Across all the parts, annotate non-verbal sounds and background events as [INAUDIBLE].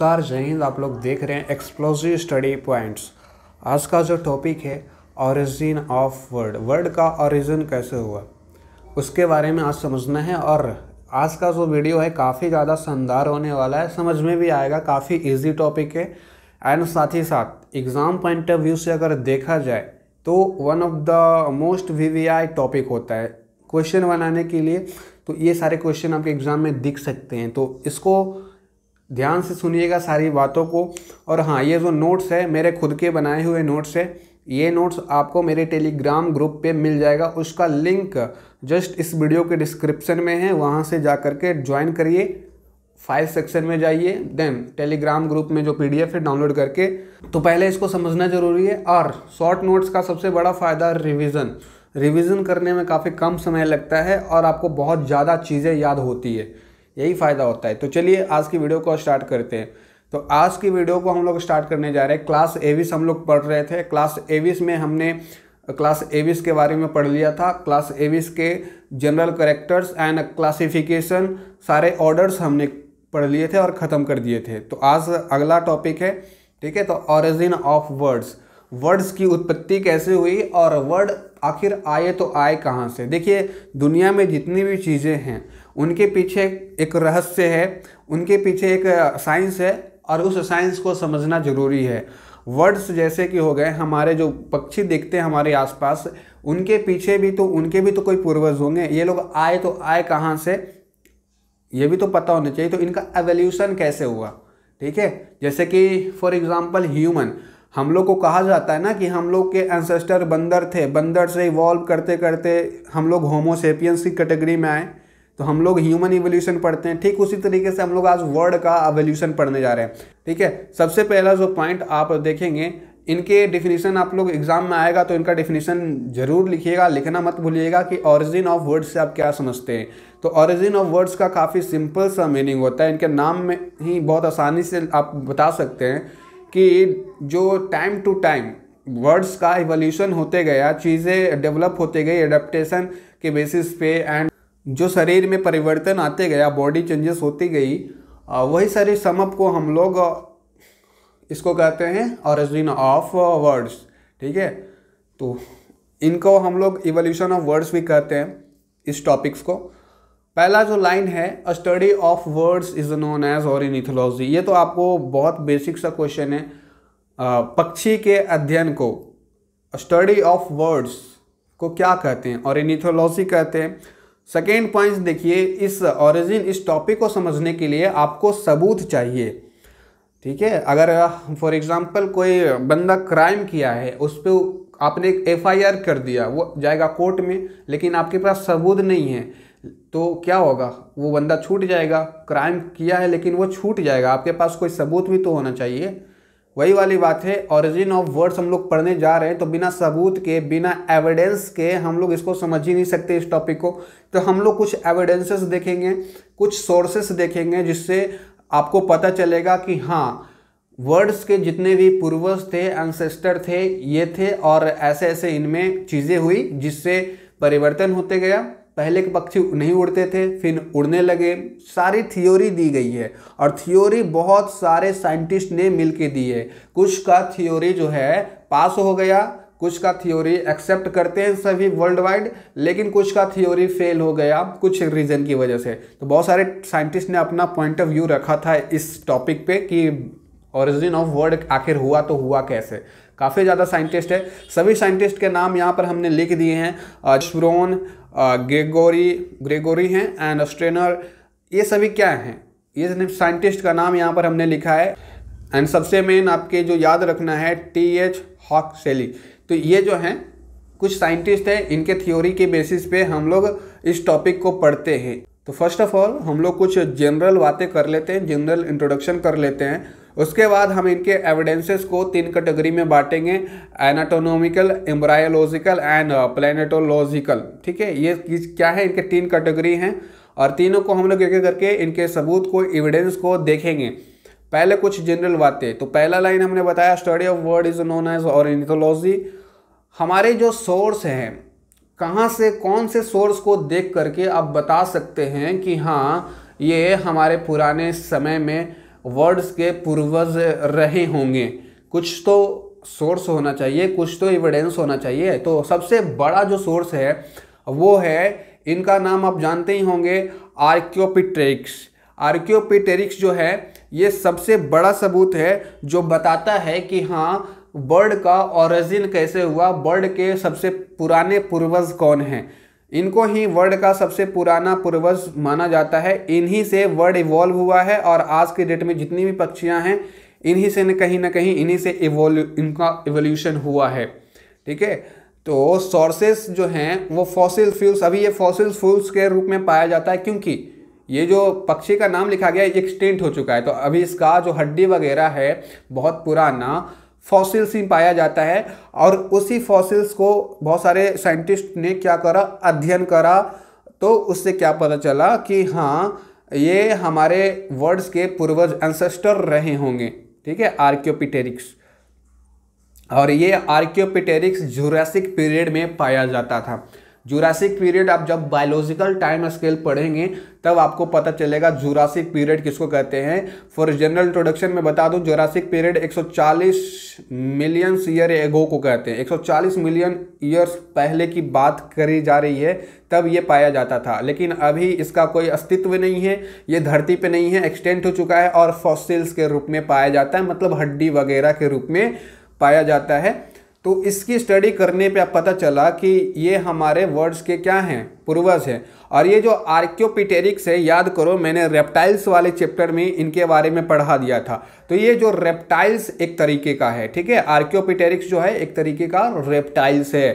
नमस्कार जहिंद आप लोग देख रहे हैं एक्सप्लोजिव स्टडी पॉइंट्स आज का जो टॉपिक है ओरिजिन ऑफ वर्ड वर्ड का ओरिजिन कैसे हुआ उसके बारे में आज समझना है और आज का जो वीडियो है काफ़ी ज़्यादा शानदार होने वाला है समझ में भी आएगा काफ़ी इजी टॉपिक है एंड साथ ही साथ एग्ज़ाम पॉइंट ऑफ व्यू से अगर देखा जाए तो वन ऑफ द मोस्ट वी टॉपिक होता है क्वेश्चन बनाने के लिए तो ये सारे क्वेश्चन आपके एग्ज़ाम में दिख सकते हैं तो इसको ध्यान से सुनिएगा सारी बातों को और हाँ ये जो नोट्स है मेरे खुद के बनाए हुए नोट्स है ये नोट्स आपको मेरे टेलीग्राम ग्रुप पे मिल जाएगा उसका लिंक जस्ट इस वीडियो के डिस्क्रिप्शन में है वहाँ से जा कर के ज्वाइन करिए फाइल सेक्शन में जाइए देन टेलीग्राम ग्रुप में जो पीडीएफ है डाउनलोड करके तो पहले इसको समझना ज़रूरी है और शॉर्ट नोट्स का सबसे बड़ा फ़ायदा रिविज़न रिविज़न करने में काफ़ी कम समय लगता है और आपको बहुत ज़्यादा चीज़ें याद होती है यही फ़ायदा होता है तो चलिए आज की वीडियो को स्टार्ट करते हैं तो आज की वीडियो को हम लोग स्टार्ट करने जा रहे हैं क्लास एविस हम लोग पढ़ रहे थे क्लास एविस में हमने क्लास एविस के बारे में पढ़ लिया था क्लास एविस के जनरल करेक्टर्स एंड क्लासिफिकेशन सारे ऑर्डर्स हमने पढ़ लिए थे और ख़त्म कर दिए थे तो आज अगला टॉपिक है ठीक है तो ऑरिजिन ऑफ वर्ड्स वर्ड्स की उत्पत्ति कैसे हुई और वर्ड आखिर आए तो आए कहाँ से देखिए दुनिया में जितनी भी चीज़ें हैं उनके पीछे एक रहस्य है उनके पीछे एक साइंस है और उस साइंस को समझना ज़रूरी है वर्ड्स जैसे कि हो गए हमारे जो पक्षी देखते हैं हमारे आसपास उनके पीछे भी तो उनके भी तो कोई पूर्वज होंगे ये लोग आए तो आए कहाँ से ये भी तो पता होना चाहिए तो इनका एवोल्यूशन कैसे हुआ ठीक है जैसे कि फॉर एग्ज़ाम्पल ह्यूमन हम लोग को कहा जाता है ना कि हम लोग के एंसेस्टर बंदर थे बंदर से इवॉल्व करते करते हम लोग होमोसेपियंस की कैटेगरी में आए तो हम लोग ह्यूमन इवोल्यूशन पढ़ते हैं ठीक उसी तरीके से हम लोग आज वर्ड का एवोल्यूशन पढ़ने जा रहे हैं ठीक है सबसे पहला जो पॉइंट आप देखेंगे इनके डिफिनेशन आप लोग एग्जाम में आएगा तो इनका डिफिनेशन जरूर लिखिएगा लिखना मत भूलिएगा कि ऑरिजिन ऑफ वर्ड्स से आप क्या समझते हैं तो ऑरिजिन ऑफ वर्ड्स का काफ़ी सिंपल सा मीनिंग होता है इनके नाम में ही बहुत आसानी से आप बता सकते हैं कि जो टाइम टू टाइम वर्ड्स का इवोल्यूशन होते गया चीज़ें डेवलप होते गई एडेप्टेशन के बेसिस पे एंड जो शरीर में परिवर्तन आते गया बॉडी चेंजेस होती गई वही शरीर समअप को हम लोग इसको कहते हैं ऑरिजिन ऑफ वर्ड्स ठीक है तो इनको हम लोग इवोल्यूशन ऑफ वर्ड्स भी कहते हैं इस टॉपिक्स को पहला जो लाइन है a study of words is known as और इन इथोलॉजी ये तो आपको बहुत बेसिक सा क्वेश्चन है पक्षी के अध्ययन को स्टडी ऑफ वर्ड्स को क्या कहते हैं और इन इथोलॉजी कहते हैं सेकेंड पॉइंट देखिए इस ऑरिजिन इस टॉपिक को समझने के लिए आपको सबूत चाहिए ठीक है अगर फॉर एग्जांपल कोई बंदा क्राइम किया है उस पर आपने एक एफ कर दिया वो जाएगा कोर्ट में लेकिन आपके पास सबूत नहीं है तो क्या होगा वो बंदा छूट जाएगा क्राइम किया है लेकिन वो छूट जाएगा आपके पास कोई सबूत भी तो होना चाहिए वही वाली बात है ओरिजिन ऑफ वर्ड्स हम लोग पढ़ने जा रहे हैं तो बिना सबूत के बिना एविडेंस के हम लोग इसको समझ ही नहीं सकते इस टॉपिक को तो हम लोग कुछ एविडेंसेस देखेंगे कुछ सोर्सेस देखेंगे जिससे आपको पता चलेगा कि हाँ वर्ड्स के जितने भी पूर्वज थे एंसेस्टर थे ये थे और ऐसे ऐसे इनमें चीज़ें हुई जिससे परिवर्तन होते गया पहले के पक्षी नहीं उड़ते थे फिर उड़ने लगे सारी थियोरी दी गई है और थ्योरी बहुत सारे साइंटिस्ट ने मिल के दी है कुछ का थियोरी जो है पास हो गया कुछ का थियोरी एक्सेप्ट करते हैं सभी वर्ल्ड वाइड लेकिन कुछ का थ्योरी फेल हो गया कुछ रीज़न की वजह से तो बहुत सारे साइंटिस्ट ने अपना पॉइंट ऑफ व्यू रखा था इस टॉपिक पे कि ओरिजिन ऑफ वर्ल्ड आखिर हुआ तो हुआ कैसे काफ़ी ज़्यादा साइंटिस्ट है सभी साइंटिस्ट के नाम यहाँ पर हमने लिख दिए हैं श्रोन ग्रेगोरी ग्रेगोरी हैं एंड स्ट्रेनर ये सभी क्या हैं ये साइंटिस्ट का नाम यहाँ पर हमने लिखा है एंड सबसे मेन आपके जो याद रखना है टी एच हॉक सेली तो ये जो हैं कुछ साइंटिस्ट हैं इनके थ्योरी के बेसिस पे हम लोग इस टॉपिक को पढ़ते हैं तो फर्स्ट ऑफ ऑल हम लोग कुछ जनरल बातें कर लेते हैं जनरल इंट्रोडक्शन कर लेते हैं उसके बाद हम इनके एविडेंसेस को तीन कैटेगरी में बांटेंगे एनाटोनोमिकल एम्ब्रायोलॉजिकल एंड प्लेनेटोलॉजिकल ठीक है ये क्या है इनके तीन कैटेगरी हैं और तीनों को हम लोग एक एक करके इनके सबूत को एविडेंस को देखेंगे पहले कुछ जनरल बातें तो पहला लाइन हमने बताया study of word is known as और हमारे जो सोर्स हैं कहाँ से कौन से सोर्स को देख करके आप बता सकते हैं कि हाँ ये हमारे पुराने समय में वर्ड्स के पूर्वज रहे होंगे कुछ तो सोर्स होना चाहिए कुछ तो एविडेंस होना चाहिए तो सबसे बड़ा जो सोर्स है वो है इनका नाम आप जानते ही होंगे आर्क्योपिट्रिक्स आर्क्योपिटेरिक्स जो है ये सबसे बड़ा सबूत है जो बताता है कि हाँ बर्ड का ओरिजिन कैसे हुआ बर्ड के सबसे पुराने पूर्वज कौन हैं इनको ही वर्ल्ड का सबसे पुराना पूर्वज माना जाता है इन्हीं से वर्ड इवॉल्व हुआ है और आज के डेट में जितनी भी पक्षियाँ हैं इन्हीं से न कहीं ना कहीं इन्हीं से इवोल्यू इनका इवोल्यूशन हुआ है ठीक है तो सोर्सेस जो हैं वो फॉसिल फ्यूल्स अभी ये फॉसिल फ्यूल्स के रूप में पाया जाता है क्योंकि ये जो पक्षी का नाम लिखा गया है एक्सटेंट हो चुका है तो अभी इसका जो हड्डी वगैरह है बहुत पुराना फॉसिल्स ही पाया जाता है और उसी फॉसिल्स को बहुत सारे साइंटिस्ट ने क्या करा अध्ययन करा तो उससे क्या पता चला कि हाँ ये हमारे वर्ड्स के पूर्वज एंसेस्टर रहे होंगे ठीक है आर्क्योपिटेरिक्स और ये आर्क्योपिटेरिक्स जुरासिक पीरियड में पाया जाता था जुरासिक पीरियड आप जब बायोलॉजिकल टाइम स्केल पढ़ेंगे तब आपको पता चलेगा जूरासिक पीरियड किसको कहते हैं फॉर जनरल इंट्रोडक्शन में बता दूं Jurassic period 140 million year ago को कहते हैं 140 मिलियन ईयर्स पहले की बात करी जा रही है तब ये पाया जाता था लेकिन अभी इसका कोई अस्तित्व नहीं है ये धरती पे नहीं है एक्सटेंट हो चुका है और फॉसिल्स के रूप में पाया जाता है मतलब हड्डी वगैरह के रूप में पाया जाता है तो इसकी स्टडी करने पे आप पता चला कि ये हमारे वर्ड्स के क्या हैं पूर्वज हैं और ये जो आर्क्योपिटेरिक्स है याद करो मैंने रेप्टाइल्स वाले चैप्टर में इनके बारे में पढ़ा दिया था तो ये जो रेप्टाइल्स एक तरीके का है ठीक है आर्क्योपिटेरिक्स जो है एक तरीके का रेप्टाइल्स है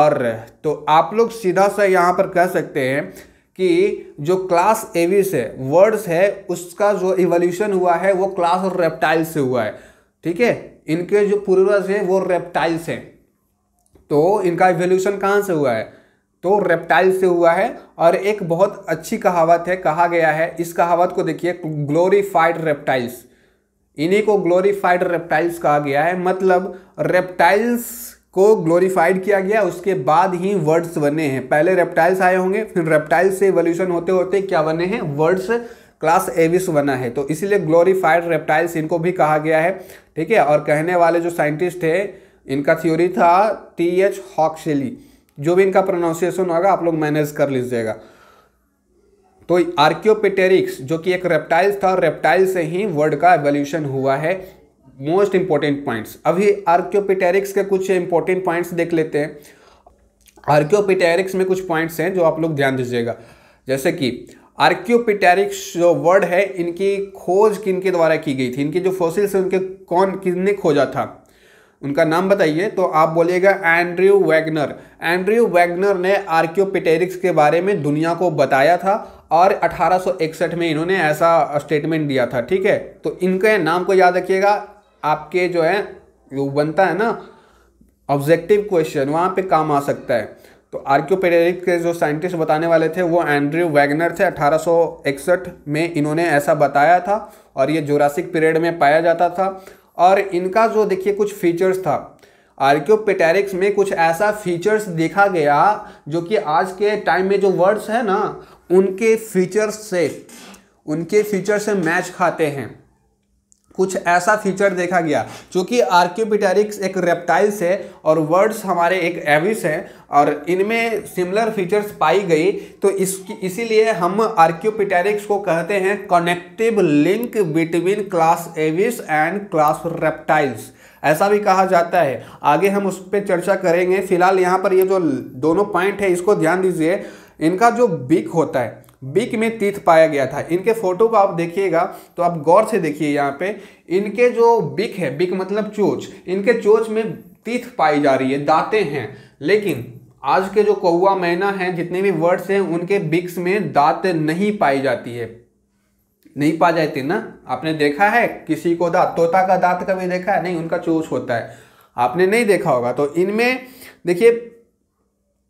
और तो आप लोग सीधा सा यहाँ पर कह सकते हैं कि जो क्लास एविस है वर्ड्स है उसका जो इवोल्यूशन हुआ है वो क्लास और रेप्टाइल से हुआ है ठीक है इनके जो पूर्वज हैं वो रेप्टाइल्स हैं तो इनका एवोल्यूशन कहाँ से हुआ है तो रेप्टाइल से हुआ है और एक बहुत अच्छी कहावत है कहा गया है इस कहावत को देखिए ग्लोरीफाइड रेप्टाइल्स इन्हीं को ग्लोरीफाइड रेप्टाइल्स कहा गया है मतलब रेप्टाइल्स को ग्लोरीफाइड किया गया उसके बाद ही वर्ड्स बने हैं पहले रेप्टाइल्स आए होंगे फिर रेप्टाइल्स से वोल्यूशन होते होते क्या बने हैं वर्ड्स क्लास एविस बना है तो इसीलिए ग्लोरीफाइड रेप्टाइल्स इनको भी कहा गया है ठीक है और कहने वाले जो साइंटिस्ट है इनका थ्योरी था टी एच हॉक्सेली जो भी इनका प्रोनाउंसिएशन होगा आप लोग मैनेज कर लीजिएगा तो आर्क्योपेटेरिक्स जो कि एक रेप्टाइल्स था और रेप्टाइल से ही वर्ड का एवोल्यूशन हुआ है मोस्ट इंपॉर्टेंट पॉइंट्स अभी आर्क्योपेटेरिक्स के कुछ इंपॉर्टेंट पॉइंट्स देख लेते हैं आर्क्योपेटेरिक्स में कुछ पॉइंट्स हैं जो आप लोग ध्यान दीजिएगा जैसे कि आर्क्योपिटेरिक्स जो वर्ड है इनकी खोज किनके द्वारा की गई थी इनके जो फॉसिल्स हैं उनके कौन किसने खोजा था उनका नाम बताइए तो आप बोलिएगा एंड्रयू वैगनर एंड्रयू वैगनर ने आर्क्योपिटेरिक्स के बारे में दुनिया को बताया था और 1861 में इन्होंने ऐसा स्टेटमेंट दिया था ठीक है तो इनके नाम को याद रखिएगा आपके जो है वो बनता है ना ऑब्जेक्टिव क्वेश्चन वहाँ पे काम आ सकता है तो आर्क्योपेडेरिक के जो साइंटिस्ट बताने वाले थे वो एंड्रयू वैगनर थे 1861 में इन्होंने ऐसा बताया था और ये जोरासिक पीरियड में पाया जाता था और इनका जो देखिए कुछ फीचर्स था आर्क्योपेटेरिक्स में कुछ ऐसा फीचर्स देखा गया जो कि आज के टाइम में जो वर्ड्स है ना उनके फीचर्स से उनके फीचर्स से मैच खाते हैं कुछ ऐसा फीचर देखा गया क्योंकि आर्क्यूपिटेरिक्स एक रेप्टाइल्स है और वर्ड्स हमारे एक एविस हैं और इनमें सिमिलर फीचर्स पाई गई तो इसकी इसीलिए हम आर्क्यूपिटेरिक्स को कहते हैं connective link between class Aves and class reptiles ऐसा भी कहा जाता है आगे हम उस पर चर्चा करेंगे फिलहाल यहाँ पर ये जो दोनों पॉइंट है इसको ध्यान दीजिए इनका जो बिक होता है बीक में तीत पाया गया था इनके फोटो को आप देखिएगा तो आप गौर से देखिए यहाँ पे इनके जो बिक है बिक मतलब चोच इनके चोच में तीत पाई जा रही है दाते हैं लेकिन आज के जो कौआ मैना हैं जितने भी वर्ड्स हैं उनके बिक्स में दांत नहीं पाई जाती है नहीं पा जाती ना आपने देखा है किसी को दांत तोता का दांत कभी देखा है नहीं उनका चोच होता है आपने नहीं देखा होगा तो इनमें देखिए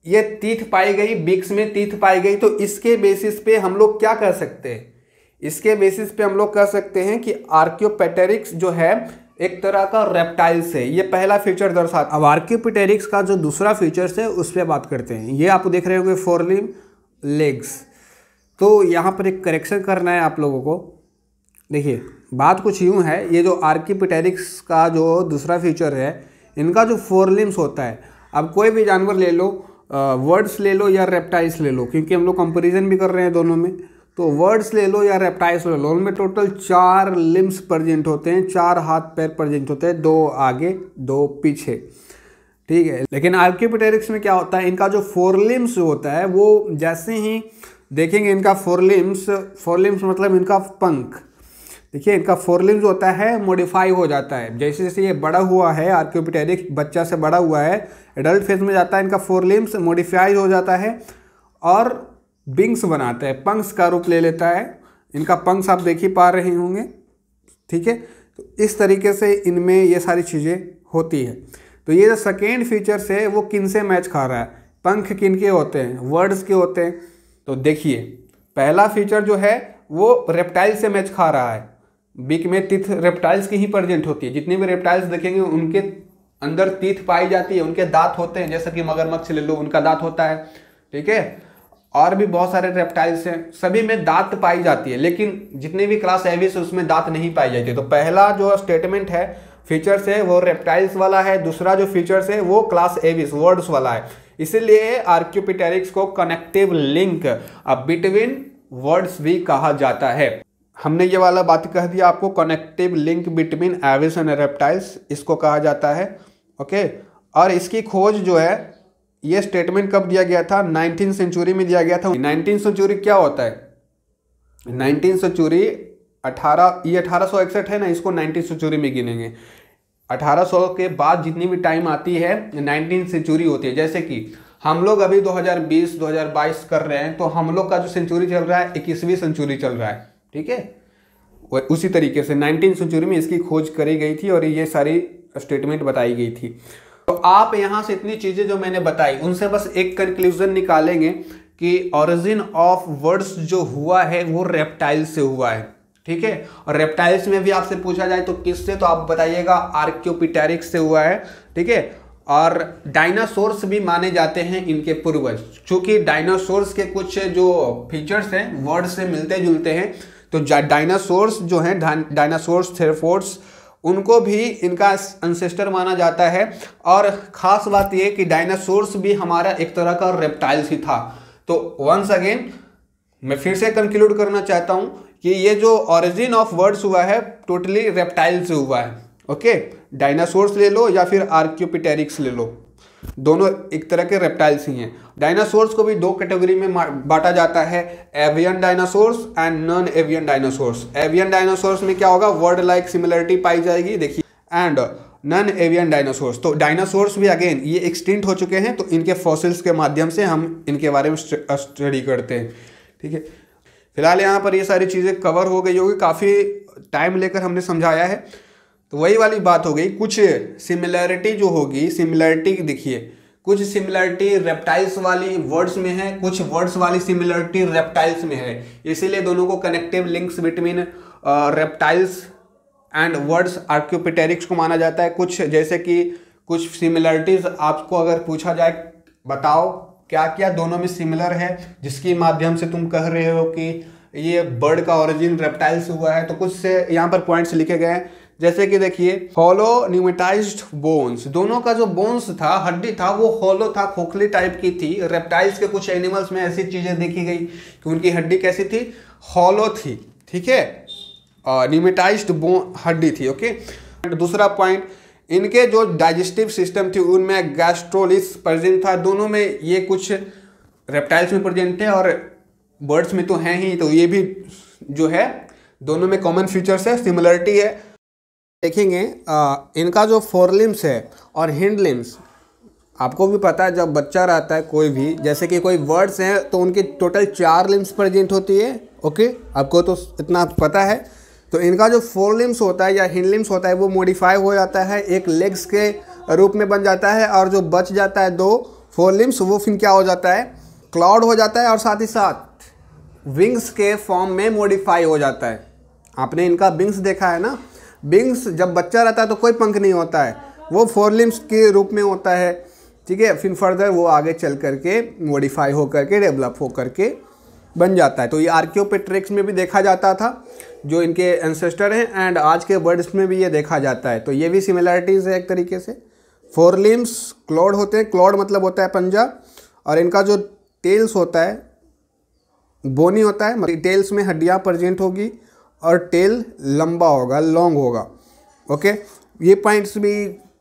ये तीथ पाई गई बिक्स में तीथ पाई गई तो इसके बेसिस पे हम लोग क्या कह सकते हैं इसके बेसिस पे हम लोग कह सकते हैं कि आर्क्योपेटेरिक्स जो है एक तरह का रेप्टाइल्स है ये पहला फीचर दर्शाता अब आर्क्योपेटेरिक्स का जो दूसरा फीचर्स है उस पर बात करते हैं ये आप देख रहे होंगे फोरलिम लेग्स तो यहाँ पर एक करेक्शन करना है आप लोगों को देखिए बात कुछ यूँ है ये जो आर्किपिटेरिक्स का जो दूसरा फीचर है इनका जो फोर लिम्स होता है अब कोई भी जानवर ले लो वर्ड्स ले लो या रेप्टाइल्स ले लो क्योंकि हम लोग कंपेरिजन भी कर रहे हैं दोनों में तो वर्ड्स ले लो या रेप्टाइल्स ले लो उनमें टोटल चार लिम्स प्रजेंट होते हैं चार हाथ पैर प्रजेंट होते हैं दो आगे दो पीछे ठीक है लेकिन आर्किपटेरिक्स में क्या होता है इनका जो फोर लिम्स होता है वो जैसे ही देखेंगे इनका फोर लिम्स फोर लिम्स मतलब इनका पंख देखिए इनका फोर लिम्स होता है मॉडिफाई हो जाता है जैसे जैसे ये बड़ा हुआ है आर्क्यूपिटेरिक बच्चा से बड़ा हुआ है एडल्ट फेज में जाता है इनका फोर लिम्स हो जाता है और बिंग्स बनाता है पंक्स का रूप ले लेता है इनका पंक्स आप देख ही पा रहे होंगे ठीक है तो इस तरीके से इनमें ये सारी चीज़ें होती है तो ये जो सेकेंड फीचर्स है वो किन से मैच खा रहा है पंख किन के होते हैं वर्ड्स के होते हैं तो देखिए पहला फीचर जो है वो रेप्टाइल से मैच खा रहा है बीक में तीथ रेप्टाइल्स की ही प्रजेंट होती है जितने भी रेप्टाइल्स देखेंगे उनके अंदर तीथ पाई जाती है उनके दांत होते हैं जैसे कि मगरमच्छ ले लो उनका दांत होता है ठीक है और भी बहुत सारे रेप्टाइल्स हैं सभी में दांत पाई जाती है लेकिन जितने भी क्लास एविस उसमें दांत नहीं पाई जाती तो पहला जो स्टेटमेंट है फीचर्स है वो रेप्टाइल्स वाला है दूसरा जो फीचर्स है वो क्लास एविस वर्ड्स वाला है इसीलिए आर्क्यूपिटेरिक्स को कनेक्टिव लिंक बिटवीन वर्ड्स भी कहा जाता है हमने ये वाला बात कह दिया आपको connective link between Aves and reptiles इसको कहा जाता है ओके और इसकी खोज जो है ये स्टेटमेंट कब दिया गया था नाइनटीन सेंचुरी में दिया गया था नाइनटीन सेंचुरी क्या होता है नाइनटीन सेंचुरी अठारह ये अठारह सौ इकसठ है ना इसको नाइनटीन सेंचुरी में गिनेंगे अठारह सौ के बाद जितनी भी टाइम आती है नाइनटीन सेंचुरी होती है जैसे कि हम लोग अभी 2020 2022 कर रहे हैं तो हम लोग का जो सेंचुरी चल रहा है इक्कीसवीं सेंचुरी चल रहा है ठीक है उसी तरीके से नाइनटीन सेंचुरी में इसकी खोज करी गई थी और ये सारी स्टेटमेंट बताई गई थी तो आप यहां से इतनी चीज़ें जो मैंने बताई उनसे बस एक कंक्लूजन निकालेंगे कि ओरिजिन ऑफ वर्ड्स जो हुआ है वो रेप्टाइल से हुआ है ठीक है और रेप्टाइल्स में भी आपसे पूछा जाए तो किससे तो आप बताइएगा आर्क्योपिटेरिक्स से हुआ है ठीक है और डायनासोर्स भी माने जाते हैं इनके पूर्वज क्योंकि डायनासोर्स के कुछ जो फीचर्स हैं वर्ड से मिलते जुलते हैं तो डायनासोर्स जो हैं डायनासोर्स थेरफोर्स उनको भी इनका अनसेस्टर माना जाता है और ख़ास बात यह कि डायनासोर्स भी हमारा एक तरह का रेप्टाइल्स ही था तो वंस अगेन मैं फिर से कंक्लूड करना चाहता हूँ कि ये जो ओरिजिन ऑफ वर्ड्स हुआ है टोटली रेप्टाइल से हुआ है ओके डायनासोर्स ले लो या फिर आर्क्योपिटेरिक्स ले लो दोनों एक तरह के रेप्टाइल्स ही हैं डायनासोर्स को भी दो कैटेगरी में बांटा जाता है avian dinosaurs and non avian dinosaurs avian dinosaurs में क्या होगा वर्ड लाइक सिमिलरिटी पाई जाएगी देखिए एंड नॉन एवियन डायनासोर्स तो डायनासोर्स भी अगेन ये एक्सटिंट हो चुके हैं तो इनके फॉसिल्स के माध्यम से हम इनके बारे में स्टडी करते हैं ठीक है फिलहाल यहाँ पर ये सारी चीज़ें कवर हो गई होगी काफ़ी टाइम लेकर हमने समझाया है तो वही वाली बात हो गई कुछ सिमिलैरिटी जो होगी सिमिलैरिटी देखिए कुछ सिमिलैरिटी रेप्टाइल्स वाली वर्ड्स में है कुछ वर्ड्स वाली सिमिलैरिटी रेप्टाइल्स में है इसीलिए दोनों को connective links between reptiles and birds Archaeopteryx को माना जाता है कुछ जैसे कि कुछ सिमिलरिटीज़ आपको अगर पूछा जाए बताओ क्या क्या दोनों में सिमिलर है जिसके माध्यम से तुम कह रहे हो कि ये बर्ड का ओरिजिन रेप्टाइल्स हुआ है तो कुछ से यहाँ पर पॉइंट्स लिखे गए हैं जैसे कि देखिए हॉलो न्यूमेटाइज्ड बोन्स दोनों का जो बोन्स था हड्डी था वो हॉलो था खोखली टाइप की थी रेप्टाइल्स के कुछ एनिमल्स में ऐसी चीज़ें देखी गई कि उनकी हड्डी कैसी थी हॉलो थी ठीक है न्यूमेटाइज बोन हड्डी थी ओके दूसरा पॉइंट इनके जो डाइजेस्टिव सिस्टम थी उनमें गैस्ट्रोलिस प्रेजेंट था दोनों में ये कुछ रेप्टाइल्स में प्रेजेंट थे और बर्ड्स में तो हैं ही तो ये भी जो है दोनों में कॉमन फीचर्स है सिमिलरिटी है देखेंगे आ, इनका जो फोर लिम्स है और हिंड लिम्स आपको भी पता है जब बच्चा रहता है कोई भी जैसे कि कोई वर्ड्स हैं तो उनकी टोटल चार लिम्स प्रेजेंट होती है ओके आपको तो इतना पता है तो इनका जो फोर लिम्स होता है या हिंड लिम्स होता है वो मॉडिफाई हो जाता है एक लेग्स के रूप में बन जाता है और जो बच जाता है दो फोर लिम्स वो फिर क्या हो जाता है क्लाउड हो जाता है और साथ ही साथ विंग्स के फॉर्म में मॉडिफाई हो जाता है आपने इनका विंग्स देखा है ना विंग्स जब बच्चा रहता है तो कोई पंख नहीं होता है वो फोर लिम्स के रूप में होता है ठीक है फिर फर्दर वो आगे चल करके मॉडिफाई हो करके डेवलप हो करके बन जाता है तो ये आर्क्योपेट्रिक्स में भी देखा जाता था जो इनके एंसेस्टर हैं एंड आज के बर्ड्स में भी ये देखा जाता है तो ये भी सिमिलैरिटीज़ है एक तरीके से फोर लिम्स क्लॉड होते हैं क्लॉड मतलब होता है पंजा और इनका जो टेल्स होता है बोनी होता है टेल्स मतलब में हड्डियाँ प्रजेंट होगी और टेल लंबा होगा लॉन्ग होगा ओके ये पॉइंट्स भी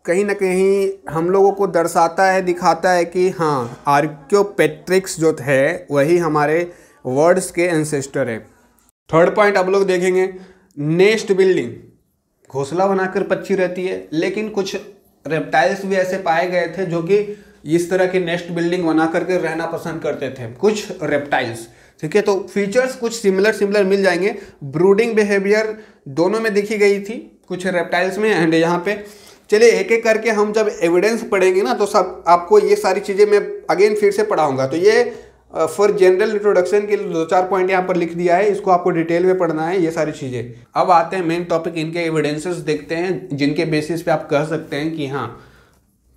कहीं ना कहीं हम लोगों को दर्शाता है दिखाता है कि हाँ आर्क्योपेट्रिक्स जो है वही हमारे वर्ड्स के एंसेस्टर है थर्ड पॉइंट आप लोग देखेंगे नेस्ट बिल्डिंग घोसला बनाकर पक्षी रहती है लेकिन कुछ रेप्टाइल्स भी ऐसे पाए गए थे जो कि इस तरह की नेस्ट बिल्डिंग बना करके रहना पसंद करते थे कुछ रेप्टाइल्स ठीक है तो फीचर्स कुछ सिमिलर सिमिलर मिल जाएंगे ब्रूडिंग बिहेवियर दोनों में देखी गई थी कुछ रेप्टाइल्स में एंड यहाँ पे चलिए एक एक करके हम जब एविडेंस पढ़ेंगे ना तो सब आपको ये सारी चीज़ें मैं अगेन फिर से पढ़ाऊँगा तो ये फॉर जनरल इंट्रोडक्शन के लिए दो चार पॉइंट यहाँ पर लिख दिया है इसको आपको डिटेल में पढ़ना है ये सारी चीज़ें अब आते हैं मेन टॉपिक इनके एविडेंसेस देखते हैं जिनके बेसिस पे आप कह सकते हैं कि हाँ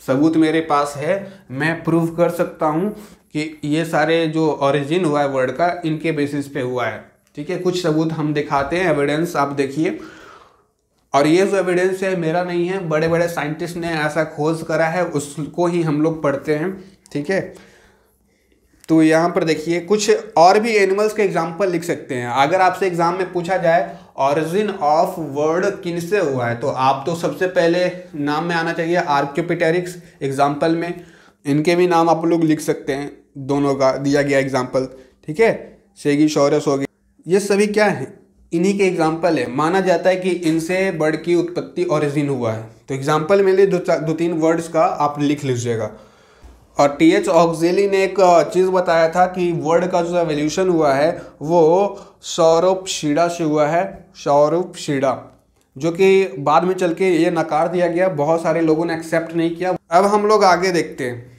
सबूत मेरे पास है मैं प्रूव कर सकता हूँ कि ये सारे जो ओरिजिन हुआ है वर्ड का इनके बेसिस पे हुआ है ठीक है कुछ सबूत हम दिखाते हैं एविडेंस आप देखिए और ये जो एविडेंस है मेरा नहीं है बड़े बड़े साइंटिस्ट ने ऐसा खोज करा है उसको ही हम लोग पढ़ते हैं ठीक है तो यहाँ पर देखिए कुछ और भी एनिमल्स के एग्जाम्पल लिख सकते हैं अगर आपसे एग्जाम में पूछा जाए ऑरिजिन ऑफ वर्ड किन से हुआ है तो आप तो सबसे पहले नाम में आना चाहिए आर्क्योपिटेरिक्स एग्जाम्पल में इनके भी नाम आप लोग लिख सकते हैं दोनों का दिया गया एग्जाम्पल ठीक है सेगी शौरस हो गई ये सभी क्या है इन्हीं के एग्जाम्पल है माना जाता है कि इनसे बर्ड की उत्पत्ति ओरिजिन हुआ है तो एग्जाम्पल में लिए दो तीन वर्ड्स का आप लिख लीजिएगा और टी एच ऑक्जेली ने एक चीज़ बताया था कि वर्ड का जो एवोल्यूशन हुआ है वो सौरभ शीड़ा से हुआ है सौरभ शीड़ा जो कि बाद में चल के ये नकार दिया गया बहुत सारे लोगों ने एक्सेप्ट नहीं किया अब हम लोग आगे देखते हैं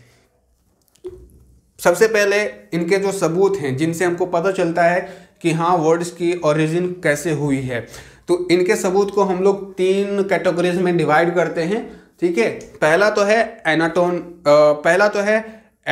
सबसे पहले इनके जो सबूत हैं जिनसे हमको पता चलता है कि हाँ वर्ड्स की ओरिजिन कैसे हुई है तो इनके सबूत को हम लोग तीन कैटेगरीज में डिवाइड करते हैं ठीक है पहला तो है एनाटोन पहला तो है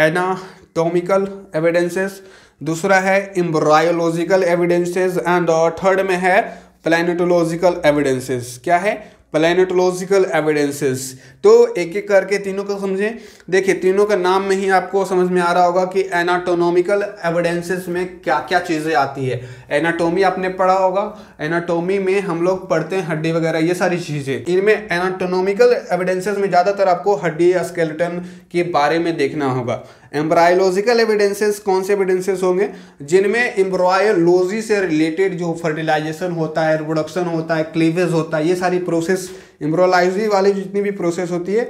एनाटोमिकल एविडेंसेस दूसरा है एम्ब्रायोलॉजिकल एविडेंसेस एंड थर्ड में है प्लानिटोलॉजिकल एविडेंसेस क्या है प्लानिटोलॉजिकल एविडेंसेस तो एक एक करके तीनों को समझें देखिए तीनों का नाम में ही आपको समझ में आ रहा होगा कि एनाटोनॉमिकल एविडेंसेस में क्या क्या चीज़ें आती है एनाटोमी आपने पढ़ा होगा एनाटोमी में हम लोग पढ़ते हैं हड्डी वगैरह ये सारी चीज़ें इनमें एनाटोनॉमिकल एविडेंसेस में ज़्यादातर आपको हड्डी या स्केलेटन के बारे में देखना होगा एम्ब्रायोलॉजिकल एविडेंसेस कौन से एविडेंसेस होंगे जिनमें एम्ब्रायोलॉजी से रिलेटेड जो फर्टिलाइजेशन होता है रिप्रोडक्शन होता है क्लीवेज होता है ये सारी प्रोसेस एम्ब्रोलॉजी वाली जितनी भी प्रोसेस होती है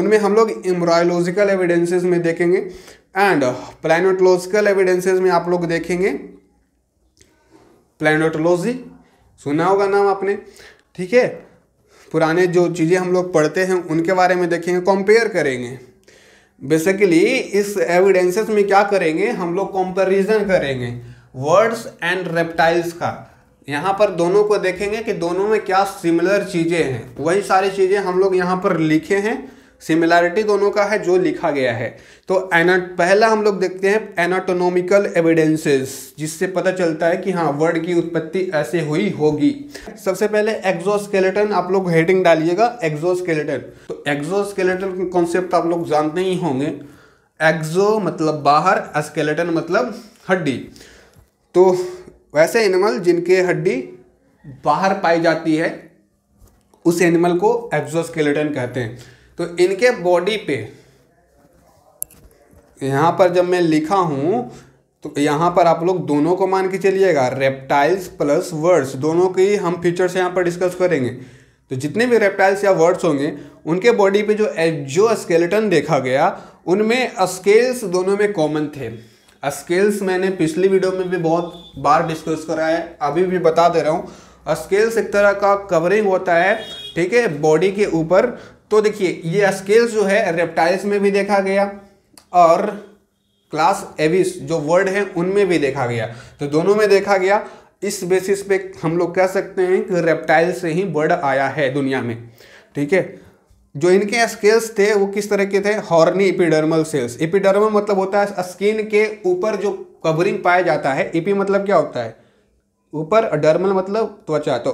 उनमें हम लोग एम्ब्रायोलॉजिकल एविडेंसेज में देखेंगे एंड प्लानोटोलॉजिकल एविडेंसेज में आप लोग देखेंगे प्लानोटोलॉजी सुना होगा नाम आपने ठीक है पुराने जो चीज़ें हम लोग पढ़ते हैं उनके बारे में देखेंगे कंपेयर करेंगे बेसिकली इस एविडेंसेस में क्या करेंगे हम लोग कंपैरिजन करेंगे वर्ड्स एंड रेप्टाइल्स का यहाँ पर दोनों को देखेंगे कि दोनों में क्या सिमिलर चीज़ें हैं वही सारी चीज़ें हम लोग यहाँ पर लिखे हैं सिमिलैरिटी दोनों का है जो लिखा गया है तो एना पहला हम लोग देखते हैं एनाटोनॉमिकल एविडेंसेस जिससे पता चलता है कि हाँ वर्ड की उत्पत्ति ऐसे हुई होगी सबसे पहले एक्सोस्केलेटन आप लोग हेडिंग डालिएगा एक्सोस्केलेटन तो एक्सोस्केलेटन कॉन्सेप्ट आप लोग जानते ही होंगे एक्सो मतलब बाहर स्केलेटन मतलब हड्डी तो वैसे एनिमल जिनके हड्डी बाहर पाई जाती है उस एनिमल को एक्सोस्केलेटन कहते हैं तो इनके बॉडी पे यहाँ पर जब मैं लिखा हूँ तो यहाँ पर आप लोग दोनों को मान के चलिएगा रेप्टाइल्स प्लस वर्ड्स दोनों की हम फीचर्स यहाँ पर डिस्कस करेंगे तो जितने भी रेप्टाइल्स या वर्ड्स होंगे उनके बॉडी पे जो जो स्केलेटन देखा गया उनमें स्केल्स दोनों में कॉमन थे स्केल्स मैंने पिछली वीडियो में भी बहुत बार डिस्कस करा है अभी भी बता दे रहा हूँ स्केल्स एक तरह का कवरिंग होता है ठीक है बॉडी के ऊपर तो देखिए ये स्केल जो है रेप्टाइल्स में भी देखा गया और क्लास एविस जो वर्ड है उनमें भी देखा गया तो दोनों में देखा गया इस बेसिस पे हम लोग कह सकते हैं कि रेप्टाइल से ही वर्ड आया है दुनिया में ठीक है जो इनके स्केल्स थे वो किस तरह के थे हॉर्नी इपिडर्मल सेल्स इपिडर्मल मतलब होता है स्किन के ऊपर जो कवरिंग पाया जाता है इपी मतलब क्या होता है ऊपर डर्मल मतलब त्वचा तो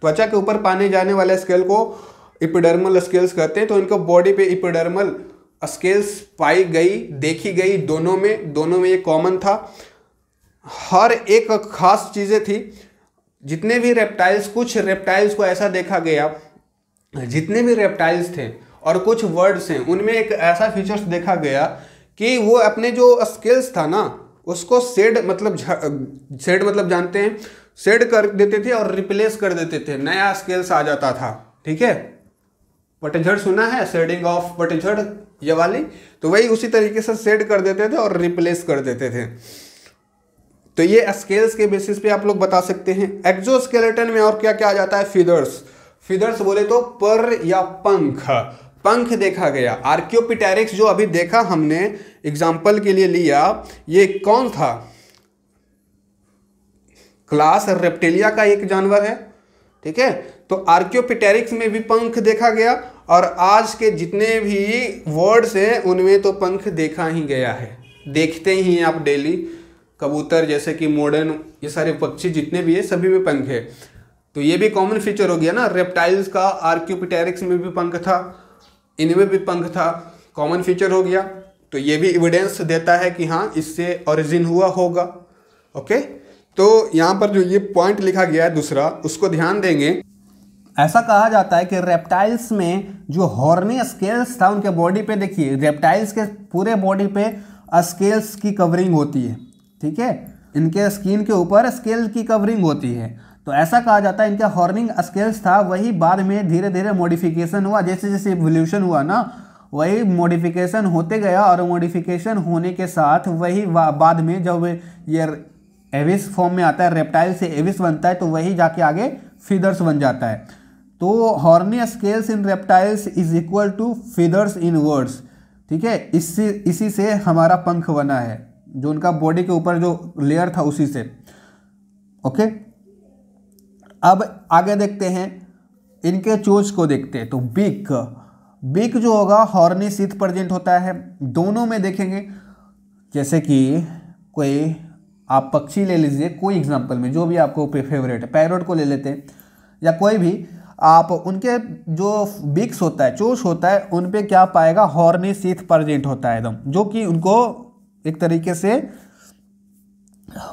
त्वचा के ऊपर पाने जाने वाले स्केल को इपिडर्मल स्केल्स कहते हैं तो इनका बॉडी पे इपिडर्मल स्केल्स पाई गई देखी गई दोनों में दोनों में ये कॉमन था हर एक खास चीज़ें थी जितने भी रेप्टाइल्स कुछ रेप्टाइल्स को ऐसा देखा गया जितने भी रेप्टाइल्स थे और कुछ वर्ड्स हैं उनमें एक ऐसा फीचर्स देखा गया कि वो अपने जो स्केल्स था ना उसको सेड मतलब सेड मतलब जानते हैं सेड कर देते थे और रिप्लेस कर देते थे नया स्केल्स आ जाता था ठीक है बटनझड़ सुना है शेडिंग ऑफ बटनझड़ ये वाली तो वही उसी तरीके से शेड कर देते थे और रिप्लेस कर देते थे तो ये स्केल्स के बेसिस पे आप लोग बता सकते हैं एक्जोस्केलेटन में और क्या क्या आ जाता है फिदर्स फिदर्स बोले तो पर या पंख पंख देखा गया आर्क्योपिटेरिक्स जो अभी देखा हमने एग्जाम्पल के लिए लिया ये कौन था क्लास रेप्टेलिया का एक जानवर है ठीक है तो आर्क्योपिटेरिक्स में भी पंख देखा गया और आज के जितने भी वर्ड्स हैं उनमें तो पंख देखा ही गया है देखते ही हैं आप डेली कबूतर जैसे कि मॉडर्न ये सारे पक्षी जितने भी हैं सभी में पंख है तो ये भी कॉमन फीचर हो गया ना रेप्टाइल्स का आर्क्यूपिटेरिक्स में भी पंख था इनमें भी पंख था कॉमन फीचर हो गया तो ये भी एविडेंस देता है कि हाँ इससे ओरिजिन हुआ होगा ओके तो यहाँ पर जो ये पॉइंट लिखा गया है दूसरा उसको ध्यान देंगे ऐसा कहा जाता है कि रेप्टाइल्स में जो हॉर्नी स्केल्स था उनके बॉडी पे देखिए रेप्टाइल्स के पूरे बॉडी पे स्केल्स की कवरिंग होती है ठीक है इनके स्किन के ऊपर स्केल की कवरिंग होती है तो ऐसा कहा जाता है इनका हॉर्निंग स्केल्स था वही बाद में धीरे धीरे मॉडिफिकेशन हुआ जैसे जैसे इवोल्यूशन हुआ ना वही मॉडिफिकेशन होते गया और मॉडिफिकेशन होने के साथ वही बाद में जब ये एविस फॉर्म में आता है रेप्टाइल से एविस बनता है तो वही जाके आगे फीदर्स बन जाता है तो horny scales in reptiles is equal to feathers in birds ठीक है इससे इसी से हमारा पंख बना है जो उनका बॉडी के ऊपर जो लेयर था उसी से ओके अब आगे देखते हैं इनके चोच को देखते हैं तो बिक बिक जो होगा हॉर्नी सीथ प्रजेंट होता है दोनों में देखेंगे जैसे कि कोई आप पक्षी ले लीजिए कोई एग्जाम्पल में जो भी आपको फेवरेट है पैरोट को ले लेते हैं या कोई भी आप उनके जो बिक्स होता है चोच होता है उन पे क्या पाएगा हॉर्नी सीथ प्रजेंट होता है एकदम जो कि उनको एक तरीके से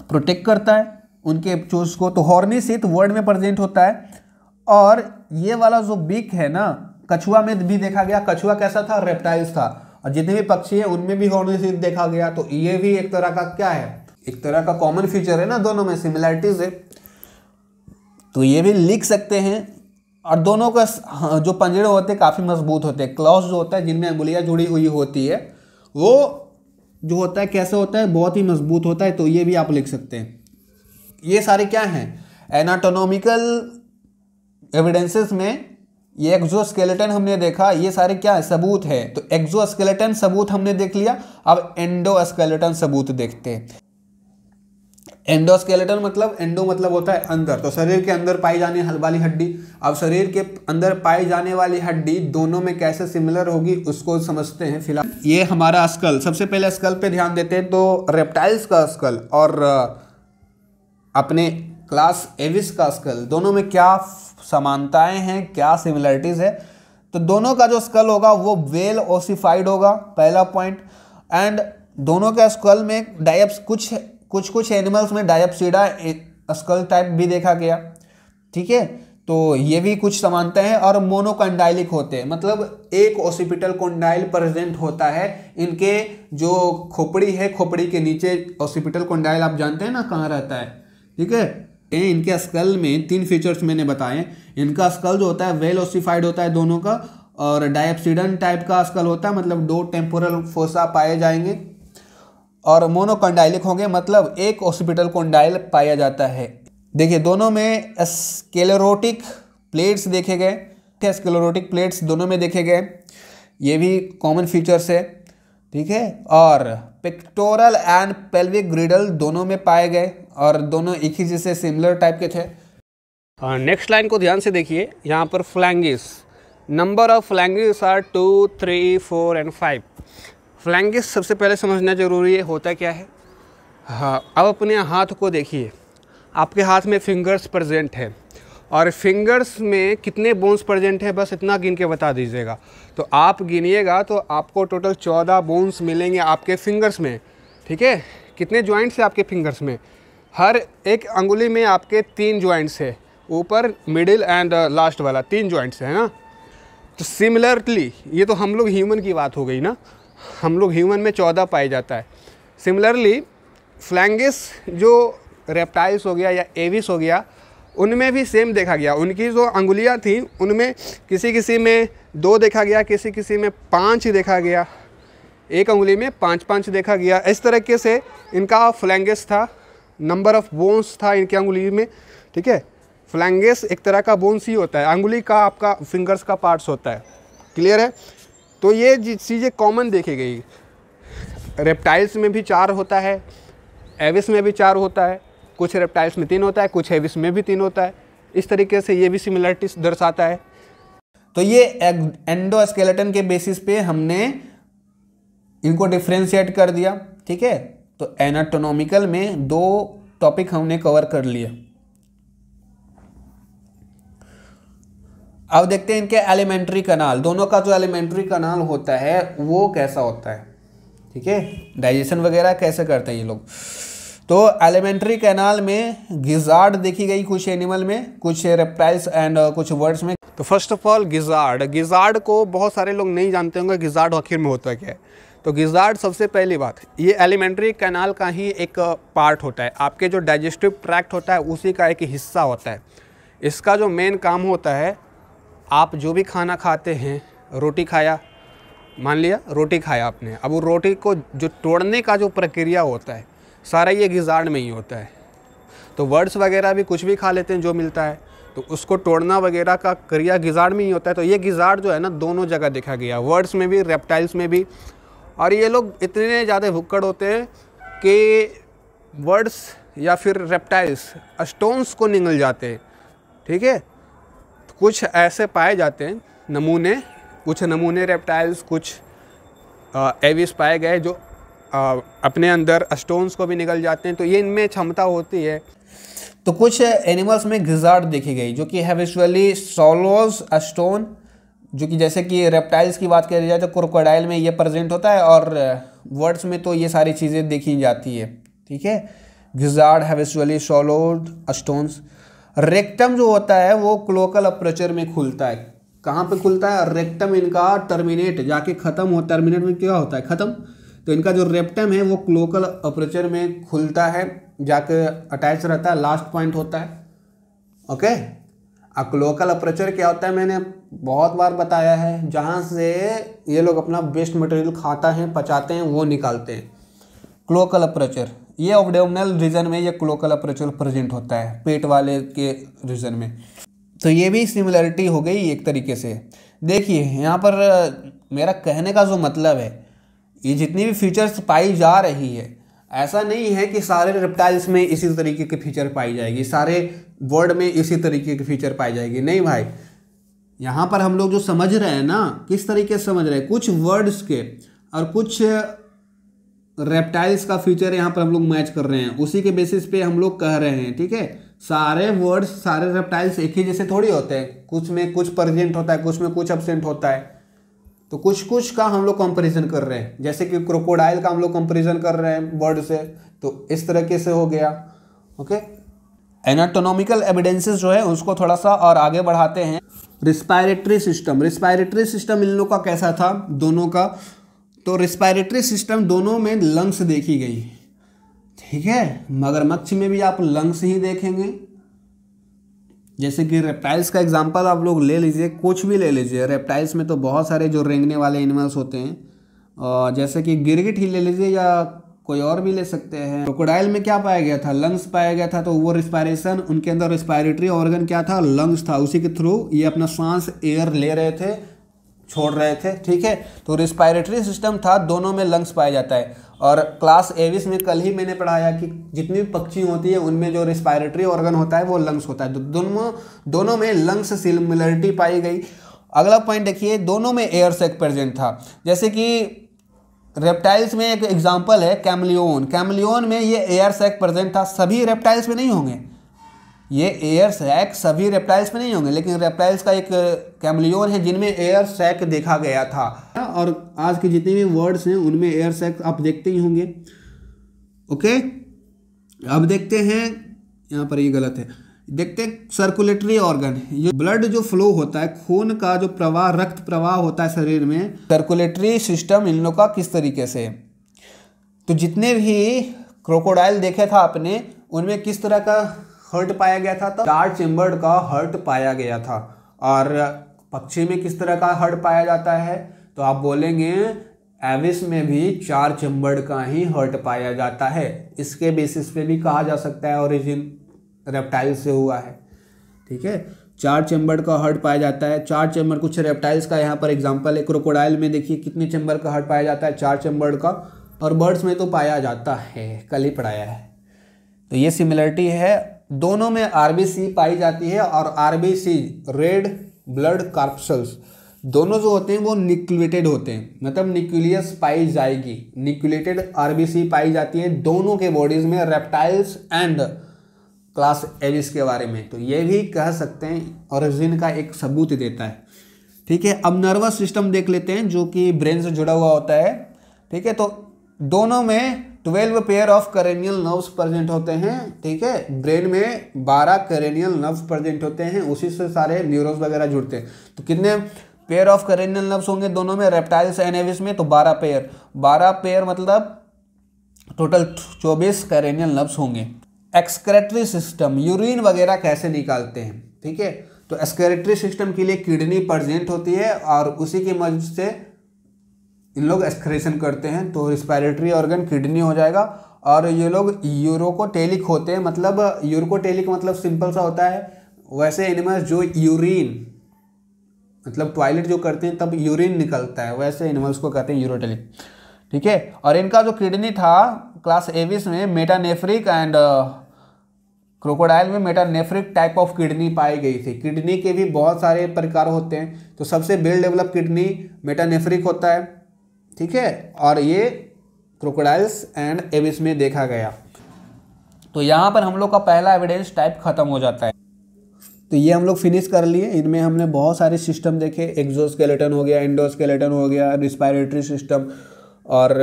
प्रोटेक्ट करता है उनके चोच को तो हॉर्नी सीथ वर्ड में प्रजेंट होता है और ये वाला जो बिक है ना कछुआ में भी देखा गया कछुआ कैसा था रेप्टाइल्स था और जितने भी पक्षी हैं उनमें भी हॉर्नी सीथ देखा गया तो ये भी एक तरह का क्या है एक तरह का कॉमन फीचर है ना दोनों में सिमिलैरिटीज है तो ये भी लिख सकते हैं और दोनों का हाँ, जो पंजड़े होते हैं काफ़ी मजबूत होते हैं क्लॉज जो होता है जिनमें अंगुलियाँ जुड़ी हुई होती है वो जो होता है कैसे होता है बहुत ही मजबूत होता है तो ये भी आप लिख सकते हैं ये सारे क्या हैं एनाटोनॉमिकल एविडेंसेस में ये एक्जोस्केलेटन हमने देखा ये सारे क्या है सबूत है तो एक्जोस्केलेटन सबूत हमने देख लिया अब एंडोस्केलेटन सबूत देखते हैं एंडोस्केलेटन मतलब एंडो मतलब होता है अंदर तो शरीर के अंदर पाई जाने वाली हड्डी अब शरीर के अंदर पाई जाने वाली हड्डी दोनों में कैसे सिमिलर होगी उसको समझते हैं फिलहाल ये हमारा स्कल सबसे पहले स्कल पे ध्यान देते हैं तो रेप्टाइल्स का स्कल और अपने क्लास एविस का स्कल दोनों में क्या समानताएं हैं क्या सिमिलरिटीज़ है तो दोनों का जो स्कल होगा वो वेल ओसीफाइड होगा पहला पॉइंट एंड दोनों के स्कल में डायप्स कुछ कुछ कुछ एनिमल्स में डायप्सीडा स्कल टाइप भी देखा गया ठीक है तो ये भी कुछ समानता है और मोनोकंडाइलिक होते हैं मतलब एक ओसिपिटल कोंडाइल प्रेजेंट होता है इनके जो खोपड़ी है खोपड़ी के नीचे ओसिपिटल कोंडाइल आप जानते हैं ना कहाँ रहता है ठीक है ये इनके स्कल में तीन फीचर्स मैंने बताए इनका स्कल जो होता है वेल ओसिफाइड होता है दोनों का और डायप्सिडन टाइप का स्कल होता है मतलब दो टेम्पोरल फोसा पाए जाएंगे और मोनोकोंडाइलिक होंगे मतलब एक ऑस्पिटल कोंडाइल पाया जाता है देखिए दोनों में स्केलेरोटिक प्लेट्स देखे गए स्केलेरोटिक प्लेट्स दोनों में देखे गए ये भी कॉमन फीचर्स है ठीक है और पिक्टोरल एंड पेल्विक ग्रिडल दोनों में पाए गए और दोनों एक ही जैसे सिमिलर टाइप के थे नेक्स्ट लाइन को ध्यान से देखिए यहाँ पर phalanges number of phalanges are two three four and five phalanges सबसे पहले समझना ज़रूरी है होता क्या है हाँ अब अपने हाथ को देखिए आपके हाथ में फिंगर्स प्रजेंट है और फिंगर्स में कितने बोन्स प्रजेंट हैं बस इतना गिन के बता दीजिएगा तो आप गिनिएगा तो आपको टोटल चौदह बोन्स मिलेंगे आपके फिंगर्स में ठीक है कितने जॉइंट्स हैं आपके फिंगर्स में हर एक अंगुली में आपके तीन जॉइंट्स है ऊपर मिडिल एंड लास्ट वाला तीन जॉइंट्स है ना तो सिमिलरली ये तो हम लोग ह्यूमन की बात हो गई ना हम लोग ह्यूमन में चौदह पाया जाता है सिमिलरली फ्लैंगिस जो रेप्टाइल्स हो गया या एविस हो गया उनमें भी सेम देखा गया उनकी जो अंगुलियाँ थी उनमें किसी किसी में दो देखा गया किसी किसी में पाँच देखा गया एक उंगली में पाँच पाँच देखा गया इस तरीके से इनका फ्लैंगस था नंबर ऑफ बोन्स था इनकी अंगुली में ठीक है फ्लैंगस एक तरह का बोन्स ही होता है अंगुली का आपका फिंगर्स का पार्ट्स होता है क्लियर है तो ये चीज़ें कॉमन देखी गई रेप्टाइल्स में भी चार होता है एविस में भी चार होता है कुछ रेप्टाइल्स में तीन होता है कुछ एविस में भी तीन होता है इस तरीके से ये भी सिमिलरिटीज दर्शाता है तो ये एंडोस्केलेटन के बेसिस पे हमने इनको डिफ्रेंशिएट कर दिया ठीक है तो एनाटोनोमिकल में दो टॉपिक हमने कवर कर लिया अब देखते हैं इनके एलिमेंट्री कनाल दोनों का जो एलिमेंट्री कनाल होता है वो कैसा होता है ठीक है डाइजेशन वगैरह कैसे करते हैं ये लोग तो एलिमेंट्री कैनाल में गिजार्ड देखी गई कुछ एनिमल में कुछ रेप्टाइल्स एंड uh, कुछ वर्ड्स में तो first of all gizzard gizzard को बहुत सारे लोग नहीं जानते होंगे गिजार्ड आखिर में होता क्या है तो गिजार्ड सबसे पहली बात ये एलिमेंट्री कैनाल का ही एक पार्ट uh, होता है आपके जो डाइजेस्टिव ट्रैक्ट होता है उसी का एक हिस्सा होता है इसका जो मेन काम होता है आप जो भी खाना खाते हैं रोटी खाया मान लिया रोटी खाया आपने अब वो रोटी को जो तोड़ने का जो प्रक्रिया होता है सारा ये गिजाड़ में ही होता है तो वर्ड्स वगैरह भी कुछ भी खा लेते हैं जो मिलता है तो उसको तोड़ना वगैरह का क्रिया गिजाड़ में ही होता है तो ये गिजाड़ जो है ना दोनों जगह देखा गया वर्ड्स में भी रेप्टाइल्स में भी और ये लोग इतने ज़्यादा भुक्कड़ होते हैं कि वर्ड्स या फिर रेप्टाइल्स स्टोन्स को निगल जाते हैं ठीक है कुछ ऐसे पाए जाते हैं नमूने कुछ नमूने रेप्टाइल्स कुछ एविस पाए गए जो आ, अपने अंदर स्टोन्स को भी निकल जाते हैं तो ये इनमें क्षमता होती है तो कुछ एनिमल्स में गिजार्ड देखी गई जो कि हैविशुअली सोलोज स्टोन जो कि जैसे कि रेप्टाइल्स की बात करी जाए तो क्रोकोडाइल में ये प्रेजेंट होता है और वर्ड्स में तो ये सारी चीज़ें देखी जाती है ठीक है gizzard have usually swallowed stones rectum जो होता है वो क्लोकल अप्रेचर में खुलता है कहाँ पे खुलता है रेक्टम इनका टर्मिनेट जाके ख़त्म हो टर्मिनेट में क्या होता है ख़त्म तो इनका जो रेप्टम है वो क्लोकल अप्रेचर में खुलता है जाके अटैच रहता है लास्ट पॉइंट होता है ओके अब क्लोकल अप्रेचर क्या होता है मैंने बहुत बार बताया है जहाँ से ये लोग अपना वेस्ट मटेरियल खाता है पचाते हैं वो निकालते हैं क्लोकल अप्रेचर ये ऑबडोमिनल रीजन में ये क्लोकल अप्रोचल प्रेजेंट होता है पेट वाले के रीजन में तो ये भी सिमिलरिटी हो गई एक तरीके से देखिए यहाँ पर मेरा कहने का जो मतलब है ये जितनी भी फीचर्स पाई जा रही है ऐसा नहीं है कि सारे रिप्टाइल्स में इसी तरीके के फीचर पाई जाएगी सारे वर्ड में इसी तरीके के फीचर पाई जाएगी नहीं भाई यहाँ पर हम लोग जो समझ रहे हैं ना किस तरीके से समझ रहे हैं कुछ वर्ड्स के और कुछ रेप्टाइल्स का फ्यूचर यहाँ पर हम लोग मैच कर रहे हैं उसी के बेसिस पे हम लोग कह रहे हैं ठीक है सारे वर्ड्स सारे रेप्टाइल्स एक ही जैसे थोड़ी होते हैं कुछ में कुछ प्रजेंट होता है कुछ में कुछ एबसेंट होता है तो कुछ कुछ का हम लोग कंपेरिजन कर रहे हैं जैसे कि क्रोकोडाइल का हम लोग कंपेरिजन कर रहे हैं वर्ड से तो इस तरीके से हो गया ओके एनाटोनॉमिकल एविडेंसेस जो है उसको थोड़ा सा और आगे बढ़ाते हैं रिस्पायरेटरी सिस्टम रिस्पायरेटरी सिस्टम इन लोग का कैसा था दोनों का तो रिस्पायरेटरी सिस्टम दोनों में लंग्स देखी गई ठीक है मगरमच्छ में भी आप लंग्स ही देखेंगे जैसे कि रेप्टाइल्स का एग्जांपल आप लोग ले लीजिए कुछ भी ले लीजिए रेप्टाइल्स में तो बहुत सारे जो रेंगने वाले एनिमल्स होते हैं और जैसे कि गिरगिट ही ले लीजिए या कोई और भी ले सकते हैं क्रोकोडाइल में क्या पाया गया था लंग्स पाया गया था तो वो रिस्पायरेशन उनके अंदर रिस्पायरेटरी ऑर्गन क्या था लंग्स था उसी के थ्रू ये अपना सांस एयर ले रहे थे छोड़ रहे थे ठीक है तो रिस्पायरेटरी सिस्टम था दोनों में लंग्स पाया जाता है और क्लास एविस में कल ही मैंने पढ़ाया कि जितनी भी पक्षी होती है उनमें जो रिस्पायरेटरी ऑर्गन होता है वो लंग्स होता है तो दोनों दोनों में लंग्स सिमिलरिटी पाई गई अगला पॉइंट देखिए दोनों में एयर सेक प्रेजेंट था जैसे कि रेप्टाइल्स में एक एग्जाम्पल है कैमलियोन कैमलियोन में ये एयर सेक प्रेजेंट था सभी रेप्टाइल्स में नहीं होंगे ये एयर सैक सभी रेप्टाइल्स में नहीं होंगे लेकिन रेप्टाइल्स का एक कैमलियोन है जिनमें एयर सैक देखा गया था और आज के जितने भी वर्ड्स हैं उनमें एयर सैक आप देखते ही होंगे ओके अब देखते हैं यहाँ पर ये गलत है देखते हैं सर्कुलेटरी ऑर्गन ये ब्लड जो फ्लो होता है खून का जो प्रवाह रक्त प्रवाह होता है शरीर में सर्कुलेटरी सिस्टम इन लोग का किस तरीके से तो जितने भी क्रोकोडाइल देखे था आपने उनमें किस तरह का हर्ट पाया गया था तब चार चेम्बर्ड का हर्ट पाया गया था और पक्षी में किस तरह का हर्ट पाया जाता है तो आप बोलेंगे एविस में भी चार चेम्बर्ड का ही हर्ट पाया जाता है इसके बेसिस पे भी कहा जा सकता है ओरिजिन रेप्टाइल से हुआ है ठीक है चार चेम्बर का हर्ट पाया जाता है चार चेम्बर कुछ रेप्टाइल्स का यहाँ पर एग्जाम्पल है क्रोकोडाइल में देखिए कितने चेम्बर का हर्ट पाया जाता है चार चेम्बर का और बर्ड्स में तो पाया जाता है कल ही पढ़ाया है तो ये सिमिलरिटी है दोनों में आरबीसी पाई जाती है और आरबीसी रेड ब्लड कार्पसल्स दोनों जो होते हैं वो निक्युलेटेड होते हैं मतलब निक्यूलियस पाई जाएगी निक्यूलेटेड आरबीसी पाई जाती है दोनों के बॉडीज में रेप्टाइल्स एंड क्लास एविस के बारे में तो ये भी कह सकते हैं जिन का एक सबूत देता है ठीक है अब नर्वस सिस्टम देख लेते हैं जो कि ब्रेन से जुड़ा हुआ होता है ठीक है तो दोनों में twelve pair of cranial nerves present होते हैं ठीक है ब्रेन में बारह करेनियल नर्व्स प्रेजेंट होते हैं उसी से सारे न्यूरोस वगैरह जुड़ते हैं तो कितने पेयर ऑफ करेनियल नर्व्स होंगे दोनों में रेप्टाइल्स एनेविस में तो बारह पेयर बारह पेयर मतलब टोटल चौबीस करेनियल नर्व्स होंगे एक्सक्रेटरी सिस्टम यूरिन वगैरह कैसे निकालते हैं ठीक है तो एक्सक्रेटरी सिस्टम के लिए किडनी प्रेजेंट होती है और उसी की मदद से इन लोग एक्सक्रेशन करते हैं तो रिस्पायरेटरी ऑर्गन किडनी हो जाएगा और ये लोग यूरोकोटेलिक होते हैं मतलब यूरोकोटेलिक मतलब सिंपल सा होता है वैसे एनिमल्स जो यूरिन मतलब टॉयलेट जो करते हैं तब यूरिन निकलता है वैसे एनिमल्स को कहते हैं यूरोटेलिक ठीक है और इनका जो किडनी था क्लास एविस में मेटानेफ्रिक एंड क्रोकोडाइल में मेटानेफ्रिक टाइप ऑफ किडनी पाई गई थी किडनी के भी बहुत सारे प्रकार होते हैं तो सबसे वेल डेवलप किडनी मेटानेफ्रिक होता है ठीक है और ये क्रोकोडाइल्स एंड एविस में देखा गया तो यहाँ पर हम लोग का पहला एविडेंस टाइप खत्म हो जाता है तो ये हम लोग फिनिश कर लिए इनमें हमने बहुत सारे सिस्टम देखे एक्जोस्केलेटन हो गया इंडोस्केलेटन हो गया रिस्पायरेटरी सिस्टम और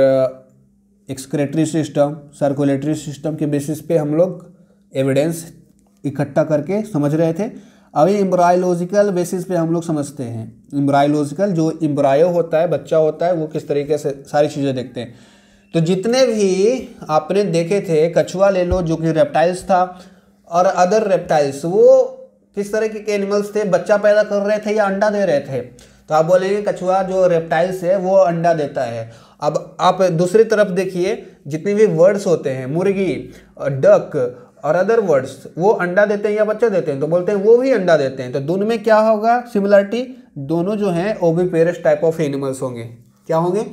एक्सक्रेटरी सिस्टम सर्कुलेटरी सिस्टम के बेसिस पे हम लोग एविडेंस इकट्ठा करके समझ रहे थे अभी इम्ब्रायलॉजिकल इम्ब्रायोलॉजिकल बेसिस पे हम लोग समझते हैं इम्ब्रायोलॉजिकल जो इम्ब्रायो होता है बच्चा होता है वो किस तरीके से सारी चीज़ें देखते हैं तो जितने भी आपने देखे थे कछुआ ले लो जो कि रेप्टाइल्स था और अदर रेप्टाइल्स वो किस तरह के एनिमल्स थे बच्चा पैदा कर रहे थे या अंडा दे रहे थे तो आप बोलेंगे कछुआ जो रेप्टाइल्स है वो अंडा देता है अब आप दूसरी तरफ देखिए जितने भी वर्ड्स होते हैं मुर्गी डक और अदर वर्ड्स वो अंडा देते हैं या बच्चा देते हैं तो बोलते हैं वो भी अंडा देते हैं तो दोनों में क्या होगा सिमिलरिटी दोनों जो हैं पेरस टाइप ऑफ एनिमल्स होंगे क्या होंगे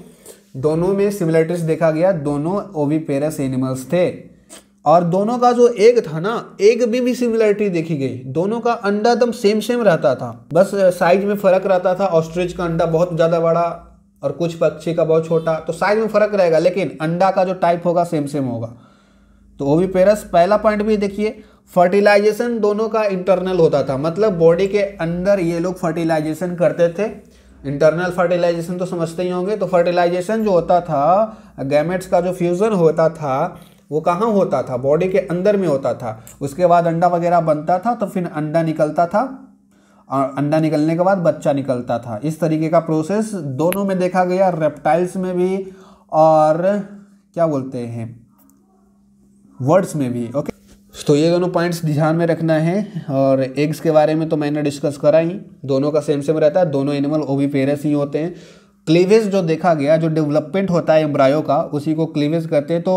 दोनों में सिमिलरिटीज देखा गया दोनों ओबीपेरस एनिमल्स थे और दोनों का जो एग था ना एग भी, भी सिमिलरिटी देखी गई दोनों का अंडा एकदम सेम सेम रहता था बस साइज में फर्क रहता था ऑस्ट्रिच का अंडा बहुत ज़्यादा बड़ा और कुछ पक्षी का बहुत छोटा तो साइज में फर्क रहेगा लेकिन अंडा का जो टाइप होगा सेम सेम होगा तो ओविपेरस पहला पॉइंट भी देखिए फर्टिलाइजेशन दोनों का इंटरनल होता था मतलब बॉडी के अंदर ये लोग फर्टिलाइजेशन करते थे इंटरनल फर्टिलाइजेशन तो समझते ही होंगे तो फर्टिलाइजेशन जो होता था गैमेट्स का जो फ्यूज़न होता था वो कहाँ होता था बॉडी के अंदर में होता था उसके बाद अंडा वगैरह बनता था तो फिर अंडा निकलता था और अंडा निकलने के बाद बच्चा निकलता था इस तरीके का प्रोसेस दोनों में देखा गया रेप्टाइल्स में भी और क्या बोलते हैं वर्ड्स में भी ओके तो ये दोनों पॉइंट्स ध्यान में रखना है और एग्स के बारे में तो मैंने डिस्कस करा ही दोनों का सेम सेम रहता है दोनों एनिमल ओबी ही होते हैं क्लीवेज जो देखा गया जो डेवलपमेंट होता है एम्ब्रायो का उसी को क्लीवेज कहते हैं तो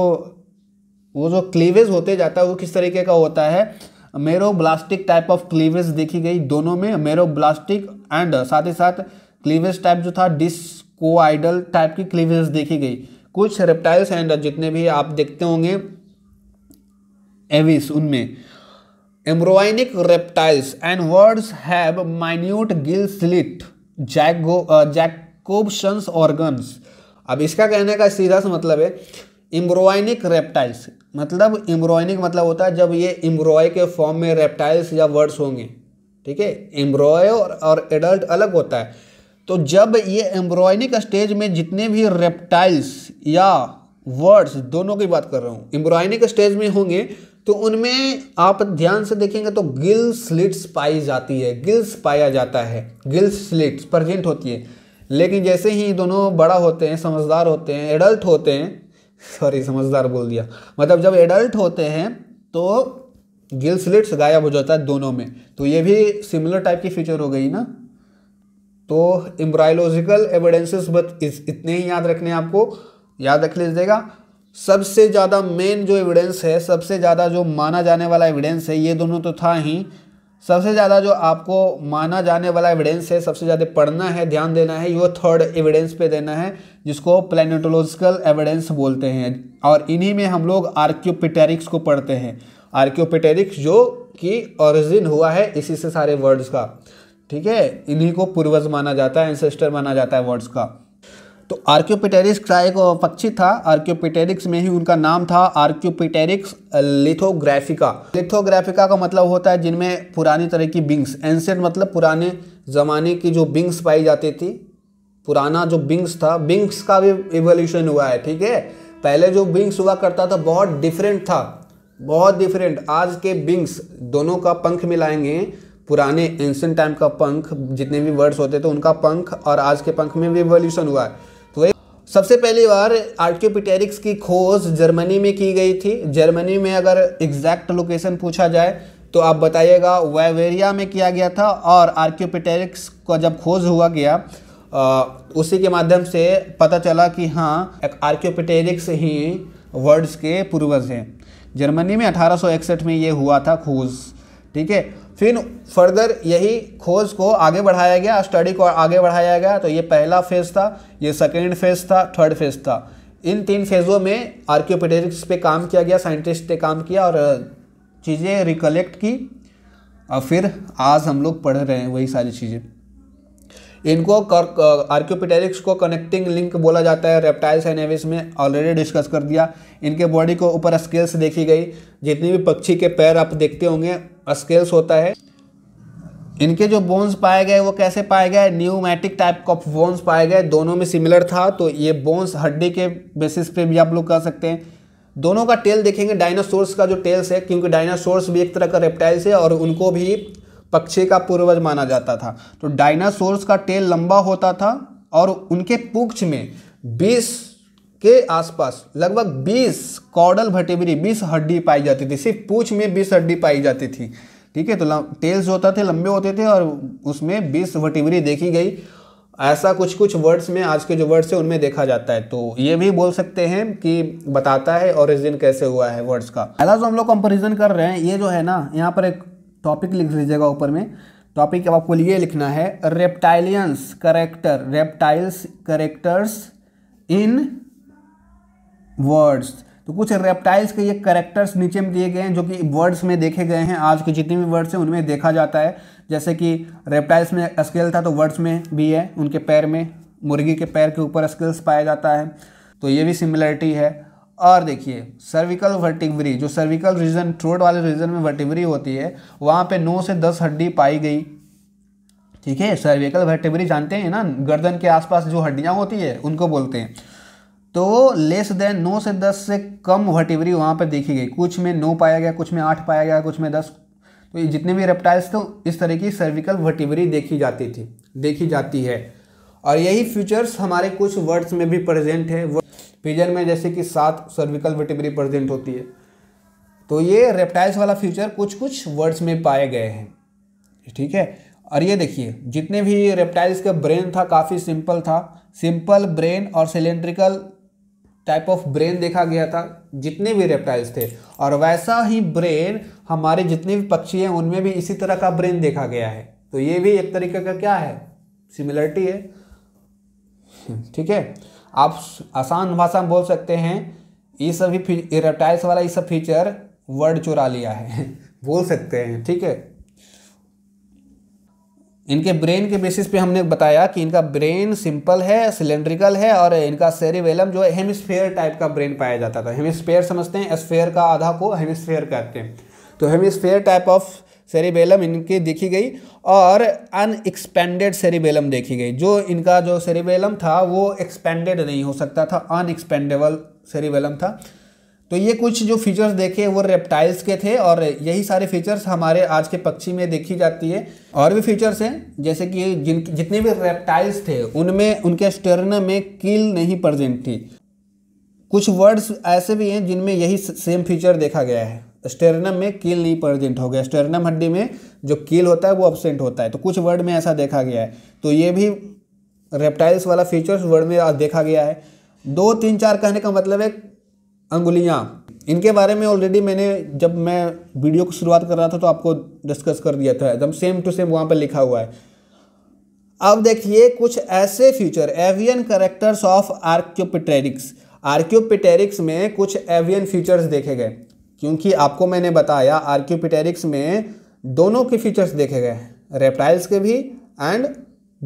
वो जो क्लीवेज होते जाता है वो किस तरीके का होता है ब्लास्टिक टाइप ऑफ क्लीवेज देखी गई दोनों में ब्लास्टिक एंड साथ ही साथ क्लीवेज टाइप जो था डिस्कोआइडल टाइप की क्लीवेज देखी गई कुछ रेप्टाइल्स एंड जितने भी आप देखते होंगे एविस उनमें embryonic reptiles and birds have minute gill slit Jaco Jacobson's organs अब इसका कहने का सीधा सा मतलब है एम्ब्रोइनिक रेप्टाइल्स मतलब एम्ब्रोइनिक मतलब होता है जब ये इम्ब्रॉय के फॉर्म में रेप्टाइल्स या वर्ड्स होंगे ठीक है एम्ब्रॉय और, और एडल्ट अलग होता है तो जब ये एम्ब्रॉयनिक स्टेज में जितने भी रेप्टाइल्स या वर्ड्स दोनों की बात कर रहा हूँ एम्ब्रॉयनिक स्टेज में होंगे तो उनमें आप ध्यान से देखेंगे तो गिल स्लिट्स पाई जाती है गिल्स पाया जाता है गिल्स स्लिट्स प्रजेंट होती है लेकिन जैसे ही दोनों बड़ा होते हैं समझदार होते हैं एडल्ट होते हैं सॉरी समझदार बोल दिया मतलब जब एडल्ट होते हैं तो गिल स्लिट्स गायब हो जाता है दोनों में तो ये भी सिमिलर टाइप की फीचर हो गई ना तो एम्ब्रायोलॉजिकल एविडेंसेस बस इतने ही याद रखने आपको याद रख लीजिएगा सबसे ज़्यादा मेन जो एविडेंस है सबसे ज़्यादा जो माना जाने वाला एविडेंस है ये दोनों तो था ही सबसे ज़्यादा जो आपको माना जाने वाला एविडेंस है सबसे ज़्यादा पढ़ना है ध्यान देना है ये थर्ड एविडेंस पे देना है जिसको प्लानिटोलॉजिकल एविडेंस बोलते हैं और इन्हीं में हम लोग आर्क्योपिटेरिक्स को पढ़ते हैं आर्क्योपिटेरिक्स जो कि ओरिजिन हुआ है इसी से सारे वर्ड्स का ठीक है इन्हीं को पूर्वज माना जाता है एंसेस्टर माना जाता है वर्ड्स का तो आर्क्योपिटेरिक्स का एक पक्षी था आर्क्योपिटेरिक्स में ही उनका नाम था आर्क्योपिटेरिक्स लिथोग्राफिका लिथोग्राफिका का मतलब होता है जिनमें पुरानी तरह की बिंग्स एंसेंट मतलब पुराने ज़माने की जो बिंग्स पाई जाती थी पुराना जो बिंग्स था बिंग्स का भी एवोल्यूशन हुआ है ठीक है पहले जो बिंग्स हुआ करता था बहुत डिफरेंट था बहुत डिफरेंट आज के बिंग्स दोनों का पंख मिलाएंगे पुराने एंशेंट टाइम का पंख जितने भी वर्ड्स होते थे उनका पंख और आज के पंख में भी एवोल्यूशन हुआ है सबसे पहली बार आर्क्योपिटेरिक्स की खोज जर्मनी में की गई थी जर्मनी में अगर एग्जैक्ट लोकेशन पूछा जाए तो आप बताइएगा वेवेरिया में किया गया था और आर्क्योपिटेरिक्स का जब खोज हुआ गया आ, उसी के माध्यम से पता चला कि हाँ आर्क्योपिटेरिक्स ही वर्ड्स के पूर्वज हैं जर्मनी में अठारह में ये हुआ था खोज ठीक है फिर फर्दर यही खोज को आगे बढ़ाया गया स्टडी को आगे बढ़ाया गया तो ये पहला फेज़ था ये सेकेंड फेज़ था थर्ड फेज़ था इन तीन फेज़ों में आर्क्योपेटेटिक्स पे काम किया गया साइंटिस्ट ने काम किया और चीज़ें रिकलेक्ट की और फिर आज हम लोग पढ़ रहे हैं वही सारी चीज़ें इनको आर्क्योपिटेरिक्स को कनेक्टिंग लिंक बोला जाता है रेप्टाइल्स एंड एविस में ऑलरेडी डिस्कस कर दिया इनके बॉडी को ऊपर स्केल्स देखी गई जितने भी पक्षी के पैर आप देखते होंगे स्केल्स होता है इनके जो बोन्स पाए गए वो कैसे पाए गए न्यूमैटिक टाइप ऑफ बोन्स पाए गए दोनों में सिमिलर था तो ये बोन्स हड्डी के बेसिस पे भी आप लोग कह सकते हैं दोनों का टेल देखेंगे डायनासोर्स का जो टेल्स है क्योंकि डायनासोर्स भी एक तरह का रेप्टाइल्स है और उनको भी पक्षी का पूर्वज माना जाता था तो डायनासोर्स का टेल लंबा होता था और उनके पुक्ष में 20 के आसपास लगभग 20 कॉडल भटेबरी 20 हड्डी पाई जाती थी सिर्फ पूछ में 20 हड्डी पाई जाती थी ठीक है तो टेल्स होता थे लंबे होते थे और उसमें 20 भटेबरी देखी गई ऐसा कुछ कुछ वर्ड्स में आज के जो वर्ड्स हैं उनमें देखा जाता है तो ये भी बोल सकते हैं कि बताता है ओरिजिन कैसे हुआ है वर्ड्स का पहला जो हम लोग कंपेरिजन कर रहे हैं ये जो है ना यहाँ पर एक टॉपिक लिख लीजिएगा ऊपर में टॉपिक अब आपको लिए लिखना है reptilians character reptiles characters in birds तो कुछ रेप्टाइल्स के ये करेक्टर्स नीचे में दिए गए हैं जो कि वर्ड्स में देखे गए हैं आज के जितने भी वर्ड्स हैं उनमें देखा जाता है जैसे कि रेप्टाइल्स में स्केल था तो वर्ड्स में भी है उनके पैर में मुर्गी के पैर के ऊपर स्केल्स पाया जाता है तो ये भी सिमिलरिटी है और देखिए सर्विकल वर्टिवरी जो सर्विकल रीजन थ्रोट वाले रीजन में वर्टिवरी होती है वहाँ पे नौ से दस हड्डी पाई गई ठीक है सर्विकल वर्टिवरी जानते हैं ना गर्दन के आसपास जो हड्डियाँ होती है उनको बोलते हैं तो लेस देन नौ से दस से कम वर्टिवरी वहाँ पर देखी गई कुछ में नौ पाया गया कुछ में आठ पाया गया कुछ में दस तो ये जितने भी रेप्टाइल्स थे इस तरह की सर्विकल वर्टिवरी देखी जाती थी देखी जाती है और यही फ्यूचर्स हमारे कुछ वर्ड्स में भी प्रेजेंट है पिजन में जैसे कि सात सर्विकल वर्टिबरी प्रेजेंट होती है तो ये रेप्टाइल्स वाला फ्यूचर कुछ कुछ वर्ड्स में पाए गए हैं ठीक है और ये देखिए जितने भी रेप्टाइल्स का ब्रेन था काफ़ी सिंपल था सिंपल ब्रेन और सिलेंड्रिकल टाइप ऑफ ब्रेन देखा गया था जितने भी रेप्टाइल्स थे और वैसा ही ब्रेन हमारे जितने भी पक्षी हैं उनमें भी इसी तरह का ब्रेन देखा गया है तो ये भी एक तरीके का क्या है सिमिलरिटी है ठीक है आप आसान भाषा में बोल सकते हैं ये सभी रेप्टाइल्स वाला ये सब फीचर वर्ड चुरा लिया है [LAUGHS] बोल सकते हैं ठीक है इनके ब्रेन के बेसिस पे हमने बताया कि इनका ब्रेन सिंपल है सिलेंड्रिकल है और इनका सेरिवेलम जो है हेमिस्फेयर टाइप का ब्रेन पाया जाता था हेमिस्फेयर समझते हैं स्फेयर का आधा को हेमिस्फेयर कहते हैं तो हेमिस्फेयर टाइप ऑफ सेरिबेलम इनके देखी गई और अनएक्सपेंडेड सेरिबेलम देखी गई जो इनका जो सेरिबेलम था वो एक्सपेंडेड नहीं हो सकता था अनएक्सपेंडेबल सेरिबेलम था तो ये कुछ जो फीचर्स देखे वो रेप्टाइल्स के थे और यही सारे फीचर्स हमारे आज के पक्षी में देखी जाती है और भी फीचर्स हैं जैसे कि जिन जितने भी रेप्टाइल्स थे उनमें उनके स्टर्न में कील नहीं प्रजेंट थी कुछ वर्ड्स ऐसे भी हैं जिनमें यही सेम फीचर देखा गया है स्टेरनम में कील नहीं प्रेजेंट हो गया स्टेरनम हड्डी में जो कील होता है वो अपसेंट होता है तो कुछ वर्ड में ऐसा देखा गया है तो ये भी रेप्टाइल्स वाला फीचर्स वर्ड में देखा गया है दो तीन चार कहने का मतलब है अंगुलियाँ इनके बारे में ऑलरेडी मैंने जब मैं वीडियो की शुरुआत कर रहा था तो आपको डिस्कस कर दिया था एकदम सेम टू सेम वहाँ पर लिखा हुआ है अब देखिए कुछ ऐसे feature avian characters of archaeopteryx archaeopteryx में कुछ एवियन फीचर्स देखे गए क्योंकि आपको मैंने बताया आर्क्यूपिटेरिक्स में दोनों के फीचर्स देखे गए हैं रेप्टाइल्स के भी एंड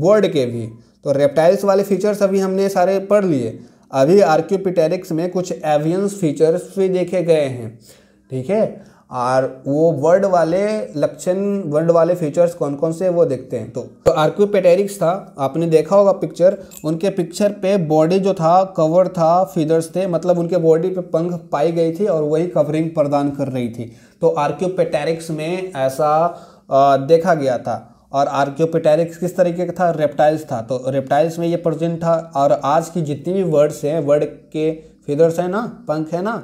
बर्ड के भी तो रेप्टाइल्स वाले फीचर्स अभी हमने सारे पढ़ लिए अभी आर्क्यूपिटेरिक्स में कुछ एवियंस फीचर्स भी देखे गए हैं ठीक है और वो वर्ड वाले लक्षण वर्ड वाले फीचर्स कौन कौन से वो देखते हैं तो, तो आर्क्यूपेटेरिक्स था आपने देखा होगा पिक्चर उनके पिक्चर पे बॉडी जो था कवर था फीदर्स थे मतलब उनके बॉडी पे पंख पाई गई थी और वही कवरिंग प्रदान कर रही थी तो आर्क्यूपेटेरिक्स में ऐसा आ, देखा गया था और आर्क्योपेटेरिक्स किस तरीके का था रेप्टाइल्स था तो रेप्टाइल्स में ये प्रजेंट था और आज की जितनी भी वर्ड्स हैं वर्ड के फिदर्स हैं ना पंख है ना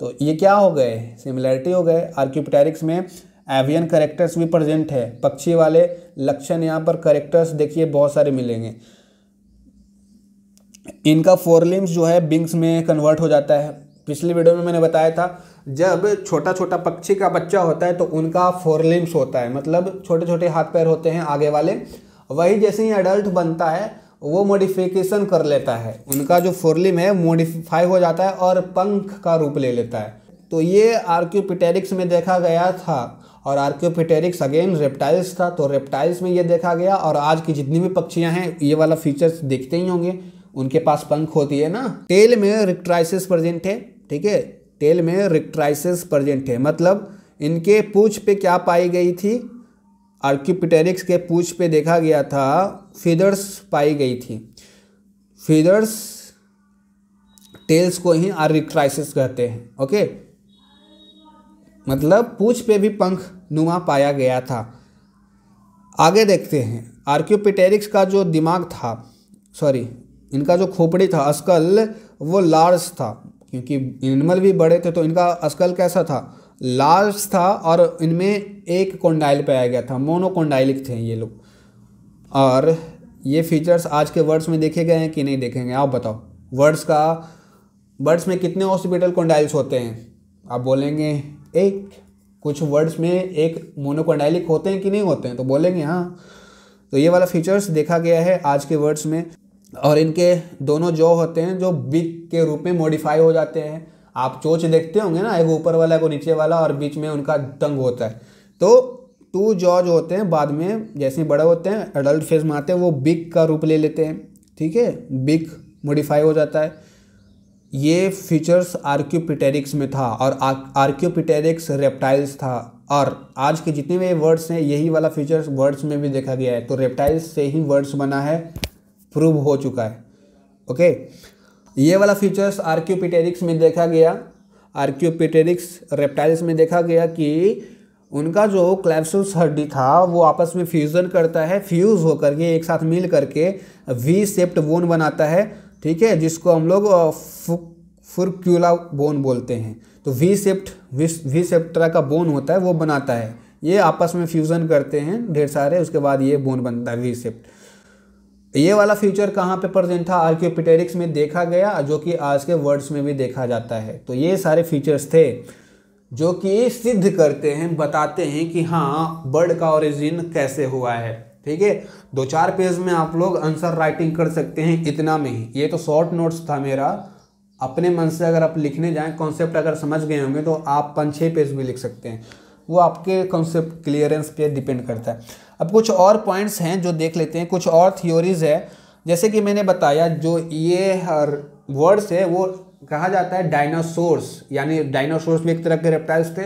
तो ये क्या हो गए सिमिलैरिटी हो गए आर्क्यूपटेरिक्स में एवियन करेक्टर्स भी प्रेजेंट है पक्षी वाले लक्षण यहाँ पर करेक्टर्स देखिए बहुत सारे मिलेंगे इनका फोरलिम्स जो है बिंग्स में कन्वर्ट हो जाता है पिछले वीडियो में मैंने बताया था जब छोटा छोटा पक्षी का बच्चा होता है तो उनका फोरलिम्स होता है मतलब छोटे छोटे हाथ पैर होते हैं आगे वाले वही जैसे ही अडल्ट बनता है वो मोडिफिकेशन कर लेता है उनका जो फोरलिम है मोडिफाई हो जाता है और पंख का रूप ले लेता है तो ये आर्क्योपिटेरिक्स में देखा गया था और आर्क्योपिटेरिक्स अगेन रेप्टाइल्स था तो रेप्टाइल्स में ये देखा गया और आज की जितनी भी पक्षियाँ हैं ये वाला फीचर्स देखते ही होंगे उनके पास पंख होती है ना टेल में रिक्ट्राइसिस प्रजेंट है ठीक है टेल में रिक्ट्राइसिस प्रजेंट है मतलब इनके पूछ पे क्या पाई गई थी आर्किपिटेरिक्स के पूछ पे देखा गया था फिदर्स पाई गई थी फिदर्स टेल्स को ही आर्रिक्राइसिस कहते हैं ओके मतलब पूछ पे भी पंख नुमा पाया गया था आगे देखते हैं आर्क्योपिटेरिक्स का जो दिमाग था सॉरी इनका जो खोपड़ी था अस्कल वो लार्ज था क्योंकि एनिमल भी बड़े थे तो इनका अस्कल कैसा था लार्ज था और इनमें एक कोंडाइल पाया गया था मोनोकोंडाइलिक थे ये लोग और ये फीचर्स आज के वर्ड्स में देखे गए हैं कि नहीं देखेंगे आप बताओ वर्ड्स का वर्ड्स में कितने ऑस्पिटल कोंडाइल्स होते हैं आप बोलेंगे एक कुछ वर्ड्स में एक मोनोकोंडाइलिक होते हैं कि नहीं होते हैं तो बोलेंगे हाँ तो ये वाला फीचर्स देखा गया है आज के वर्ड्स में और इनके दोनों जो होते हैं जो बिग के रूप में मॉडिफाई हो जाते हैं आप चोच देखते होंगे ना एक ऊपर वाला एगो नीचे वाला और बीच में उनका दंग होता है तो टू जॉ जो होते हैं बाद में जैसे बड़े होते हैं एडल्ट फेज में आते हैं वो बिग का रूप ले लेते हैं ठीक है बिग मोडिफाई हो जाता है ये फीचर्स आर्क्यूपिटेरिक्स में था और आर्क्यूपिटेरिक्स रेप्टाइल्स था और आज के जितने भी वर्ड्स हैं यही वाला फीचर्स वर्ड्स में भी देखा गया है तो रेप्टाइल्स से ही वर्ड्स बना है प्रूव हो चुका है ओके ये वाला फीचर्स आर्क्यूपिटेरिक्स में देखा गया आर्क्यूपिटेरिक्स रेप्टाइल्स में देखा गया कि उनका जो क्लैप्सुल्स हड्डी था वो आपस में फ्यूज़न करता है फ्यूज़ होकर के एक साथ मिल करके वी सेप्ट बोन बनाता है ठीक है जिसको हम लोग फुरक्यूला बोन बोलते हैं तो वी सेप्ट वी सेप्टरा का बोन होता है वो बनाता है ये आपस में फ्यूज़न करते हैं ढेर सारे उसके बाद ये बोन बनता है वी सेप्ट ये वाला फीचर कहाँ पे प्रेजेंट था आर्क्योपिटेरिक्स में देखा गया जो कि आज के वर्ड्स में भी देखा जाता है तो ये सारे फीचर्स थे जो कि सिद्ध करते हैं बताते हैं कि हाँ बर्ड का ओरिजिन कैसे हुआ है ठीक है दो चार पेज में आप लोग आंसर राइटिंग कर सकते हैं इतना में ही ये तो शॉर्ट नोट्स था मेरा अपने मन से अगर आप लिखने जाएं कॉन्सेप्ट अगर समझ गए होंगे तो आप पाँच छः पेज भी लिख सकते हैं वो आपके कॉन्सेप्ट क्लियरेंस पे डिपेंड करता है अब कुछ और पॉइंट्स हैं जो देख लेते हैं कुछ और थियोरीज है जैसे कि मैंने बताया जो ये हर वर्ड्स है वो कहा जाता है डायनासोर्स यानी डायनासोर्स भी एक तरह के रेप्टाइल्स थे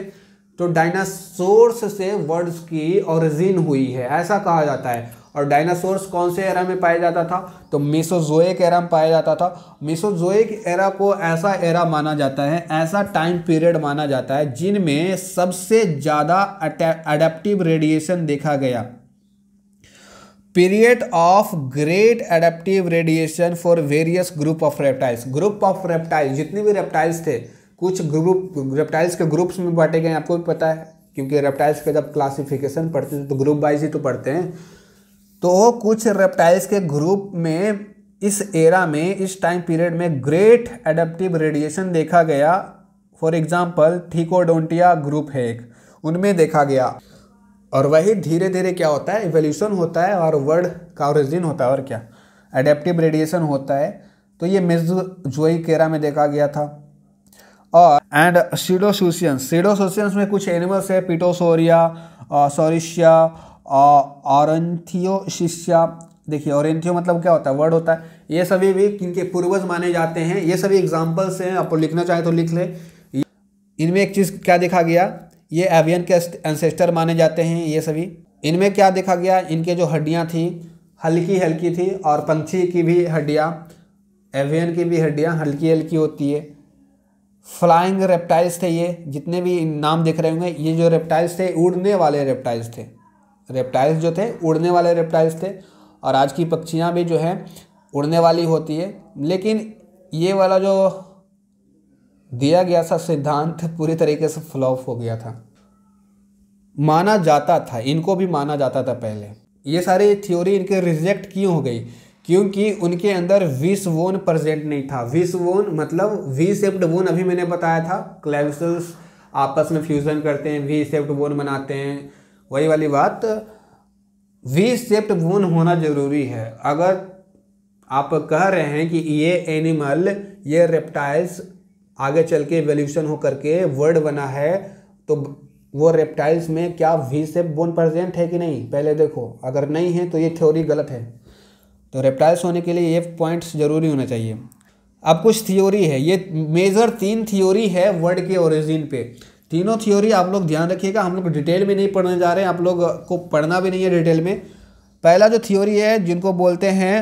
तो डायनासोर्स से वर्ड्स की ओरिजिन हुई है ऐसा कहा जाता है और डायनासोर्स कौन से एरा में पाया जाता था तो मिसोजोएक एरा में पाया जाता था मिसोजोएक एरा को ऐसा एरा माना जाता है ऐसा टाइम पीरियड माना जाता है जिनमें सबसे ज़्यादा अडेप्टिव रेडिएशन देखा गया period of great adaptive radiation for various group of reptiles group of reptiles जितने भी रेप्टाइल्स थे कुछ ग्रुप रेप्टाइल्स के ग्रुप्स में बांटे गए आपको भी पता है क्योंकि रेप्टाइल्स के जब क्लासिफिकेशन पढ़ते थे तो ग्रुप वाइज ही तो पढ़ते हैं तो कुछ रेप्टाइल्स के ग्रुप में इस एरा में इस टाइम पीरियड में ग्रेट एडेप्टिव रेडिएशन देखा गया फॉर एग्जाम्पल थीकोडोंटिया ग्रुप है एक उनमें देखा गया और वही धीरे धीरे क्या होता है इवोल्यूशन होता है और वर्ड का ओरिजिन होता है और क्या एडेप्टिव रेडिएशन होता है तो ये मिज जोई केरा में देखा गया था और एंड सीडोसूसियंस सीडोसूसियंस में कुछ एनिमल्स है पिटोसोरिया सोरिशिया औरंथियो शिष्या देखिए और मतलब क्या होता है वर्ड होता है ये सभी भी इनके पूर्वज माने जाते हैं ये सभी एग्जाम्पल्स हैं आपको लिखना चाहे तो लिख ले इनमें एक चीज़ क्या देखा गया ये एवियन के एंसेस्टर माने जाते हैं ये सभी इनमें क्या देखा गया इनके जो हड्डियाँ थी हल्की हल्की थी और पंछी की भी हड्डियाँ एवियन की भी हड्डियाँ हल्की हल्की होती है फ्लाइंग रेप्टाइल्स थे ये जितने भी नाम देख रहे होंगे ये जो रेप्टाइल्स थे उड़ने वाले रेप्टाइल्स थे रेप्टाइल्स जो थे उड़ने वाले रेप्टाइल्स थे और आज की पक्षियाँ भी जो हैं उड़ने वाली होती है लेकिन ये वाला जो दिया गया था सिद्धांत पूरी तरीके से फ्लॉप हो गया था माना जाता था इनको भी माना जाता था पहले ये सारी थ्योरी इनके रिजेक्ट क्यों हो गई क्योंकि उनके अंदर विस वोन प्रजेंट नहीं था विस वोन मतलब वी सेप्ड वोन अभी मैंने बताया था क्लेविस आपस में फ्यूज़न करते हैं वी सेप्ड वोन बनाते हैं वही वाली बात वी सेप्ट वून होना ज़रूरी है अगर आप कह रहे हैं कि ये एनिमल ये रेप्टाइल्स आगे चल के वेल्यूशन हो करके वर्ड बना है तो वो रेप्टाइल्स में क्या वी सेप बोन प्रेजेंट है कि नहीं पहले देखो अगर नहीं है तो ये थ्योरी गलत है तो रेप्टाइल्स होने के लिए ये पॉइंट्स ज़रूरी होना चाहिए अब कुछ थ्योरी है ये मेजर तीन थ्योरी है वर्ड के ओरिजिन पे तीनों थ्योरी आप लोग ध्यान रखिएगा हम लोग डिटेल में नहीं पढ़ने जा रहे हैं आप लोग को पढ़ना भी नहीं है डिटेल में पहला जो थ्योरी है जिनको बोलते हैं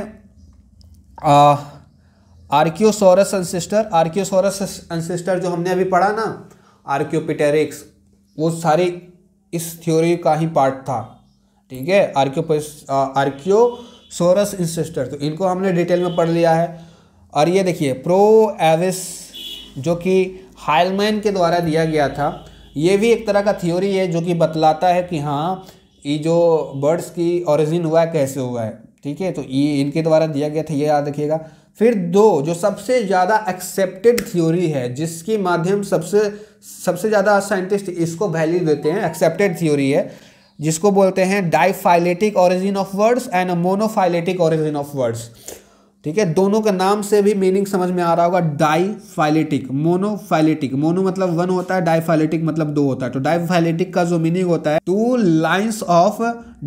आर्क्योसोरस अनसिस्टर आर्क्योसोरस अनसिस्टर जो हमने अभी पढ़ा ना आर्क्योपिटेरिक्स वो सारी इस थ्योरी का ही पार्ट था ठीक है आर्क्यो आर्क्योसोरस इंसिस्टर तो इनको हमने डिटेल में पढ़ लिया है और ये देखिए प्रो एविस जो कि हाइलमैन के द्वारा दिया गया था ये भी एक तरह का थ्योरी है जो कि बतलाता है कि हाँ ये जो बर्ड्स की ओरिजिन हुआ है कैसे हुआ है ठीक है तो ये इनके द्वारा दिया गया था ये याद रखिएगा फिर दो जो सबसे ज़्यादा एक्सेप्टेड थ्योरी है जिसके माध्यम सबसे सबसे ज़्यादा साइंटिस्ट इसको वैल्यू देते हैं एक्सेप्टेड थ्योरी है जिसको बोलते हैं diphyletic origin of birds and monophyletic origin of birds ठीक है दोनों का नाम से भी मीनिंग समझ में आ रहा होगा डाइफाइलेटिक मोनोफाइलेटिक मोनो मतलब वन होता है डाइफाइलेटिक मतलब दो होता है तो डाइफाइलेटिक का जो मीनिंग होता है two lines of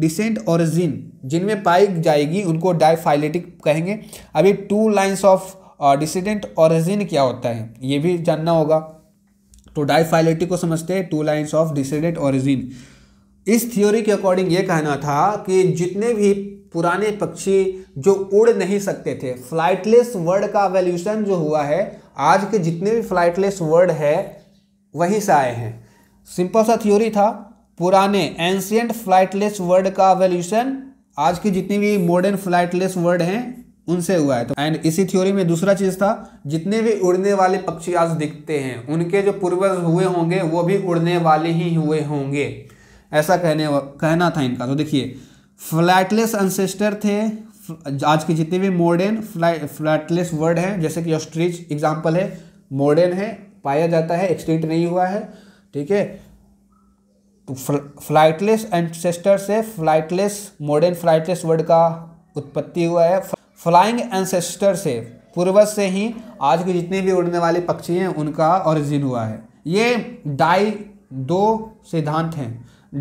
descent origin जिनमें पाई जाएगी उनको डाइफाइलेटिक कहेंगे अभी two lines of descent origin क्या होता है ये भी जानना होगा तो डाइफाइलेटिक को समझते हैं two lines of descent origin इस थ्योरी के अकॉर्डिंग ये कहना था कि जितने भी पुराने पक्षी जो उड़ नहीं सकते थे फ्लाइटलेस वर्ड का वैल्यूशन जो हुआ है आज के जितने भी फ्लाइटलेस वर्ड है वहीं से आए हैं सिंपल सा थ्योरी था पुराने एंशियंट फ्लाइटलेस वर्ड का वैल्यूशन आज के जितने भी मॉडर्न फ्लाइटलेस वर्ड हैं उनसे हुआ है तो एंड इसी थ्योरी में दूसरा चीज़ था जितने भी उड़ने वाले पक्षी आज दिखते हैं उनके जो पूर्वज हुए होंगे वो भी उड़ने वाले ही हुए होंगे ऐसा कहने कहना था इनका तो देखिए फ्लैटलेस अनसेस्टर थे आज के जितने भी मॉडर्न फ्लैटलेस वर्ड हैं जैसे कि ऑस्ट्रिच एग्जाम्पल है मॉडर्न है पाया जाता है एक्सटिंक्ट नहीं हुआ है ठीक है फ्लाइटलेस तो एंसेस्टर से फ्लाइटलेस मॉडर्न फ्लाइटलेस वर्ड का उत्पत्ति हुआ है फ्लाइंग एंसेस्टर से पूर्वज से ही आज के जितने भी उड़ने वाले पक्षी हैं उनका ओरिजिन हुआ है ये डाई दो सिद्धांत हैं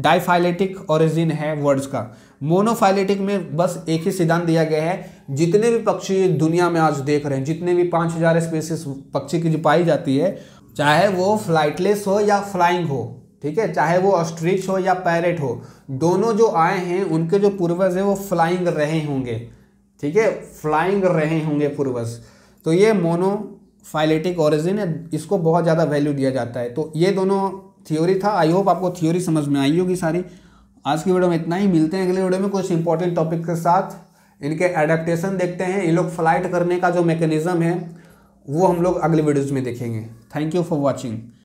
डाइफाइलेटिक ओरिजिन है वर्ड्स का मोनोफाइलेटिक में बस एक ही सिद्धांत दिया गया है जितने भी पक्षी दुनिया में आज देख रहे हैं जितने भी पाँच हज़ार स्पेसिस पक्षी की जो पाई जाती है चाहे वो फ्लाइटलेस हो या फ्लाइंग हो ठीक है चाहे वो ऑस्ट्रिच हो या पैरेट हो दोनों जो आए हैं उनके जो पूर्वज हैं वो फ्लाइंग रहे होंगे ठीक है फ्लाइंग रहे होंगे पूर्वज तो ये मोनोफाइलेटिक ऑरिजिन है इसको बहुत ज़्यादा वैल्यू दिया जाता है तो ये दोनों थ्योरी था आई होप आपको थ्योरी समझ में आई होगी सारी आज की वीडियो में इतना ही मिलते हैं अगले वीडियो में कुछ इंपॉर्टेंट टॉपिक के साथ इनके एडेप्टेशन देखते हैं ये लोग फ्लाइट करने का जो मैकेनिज्म है वो हम लोग अगले वीडियोज़ में देखेंगे थैंक यू फॉर वॉचिंग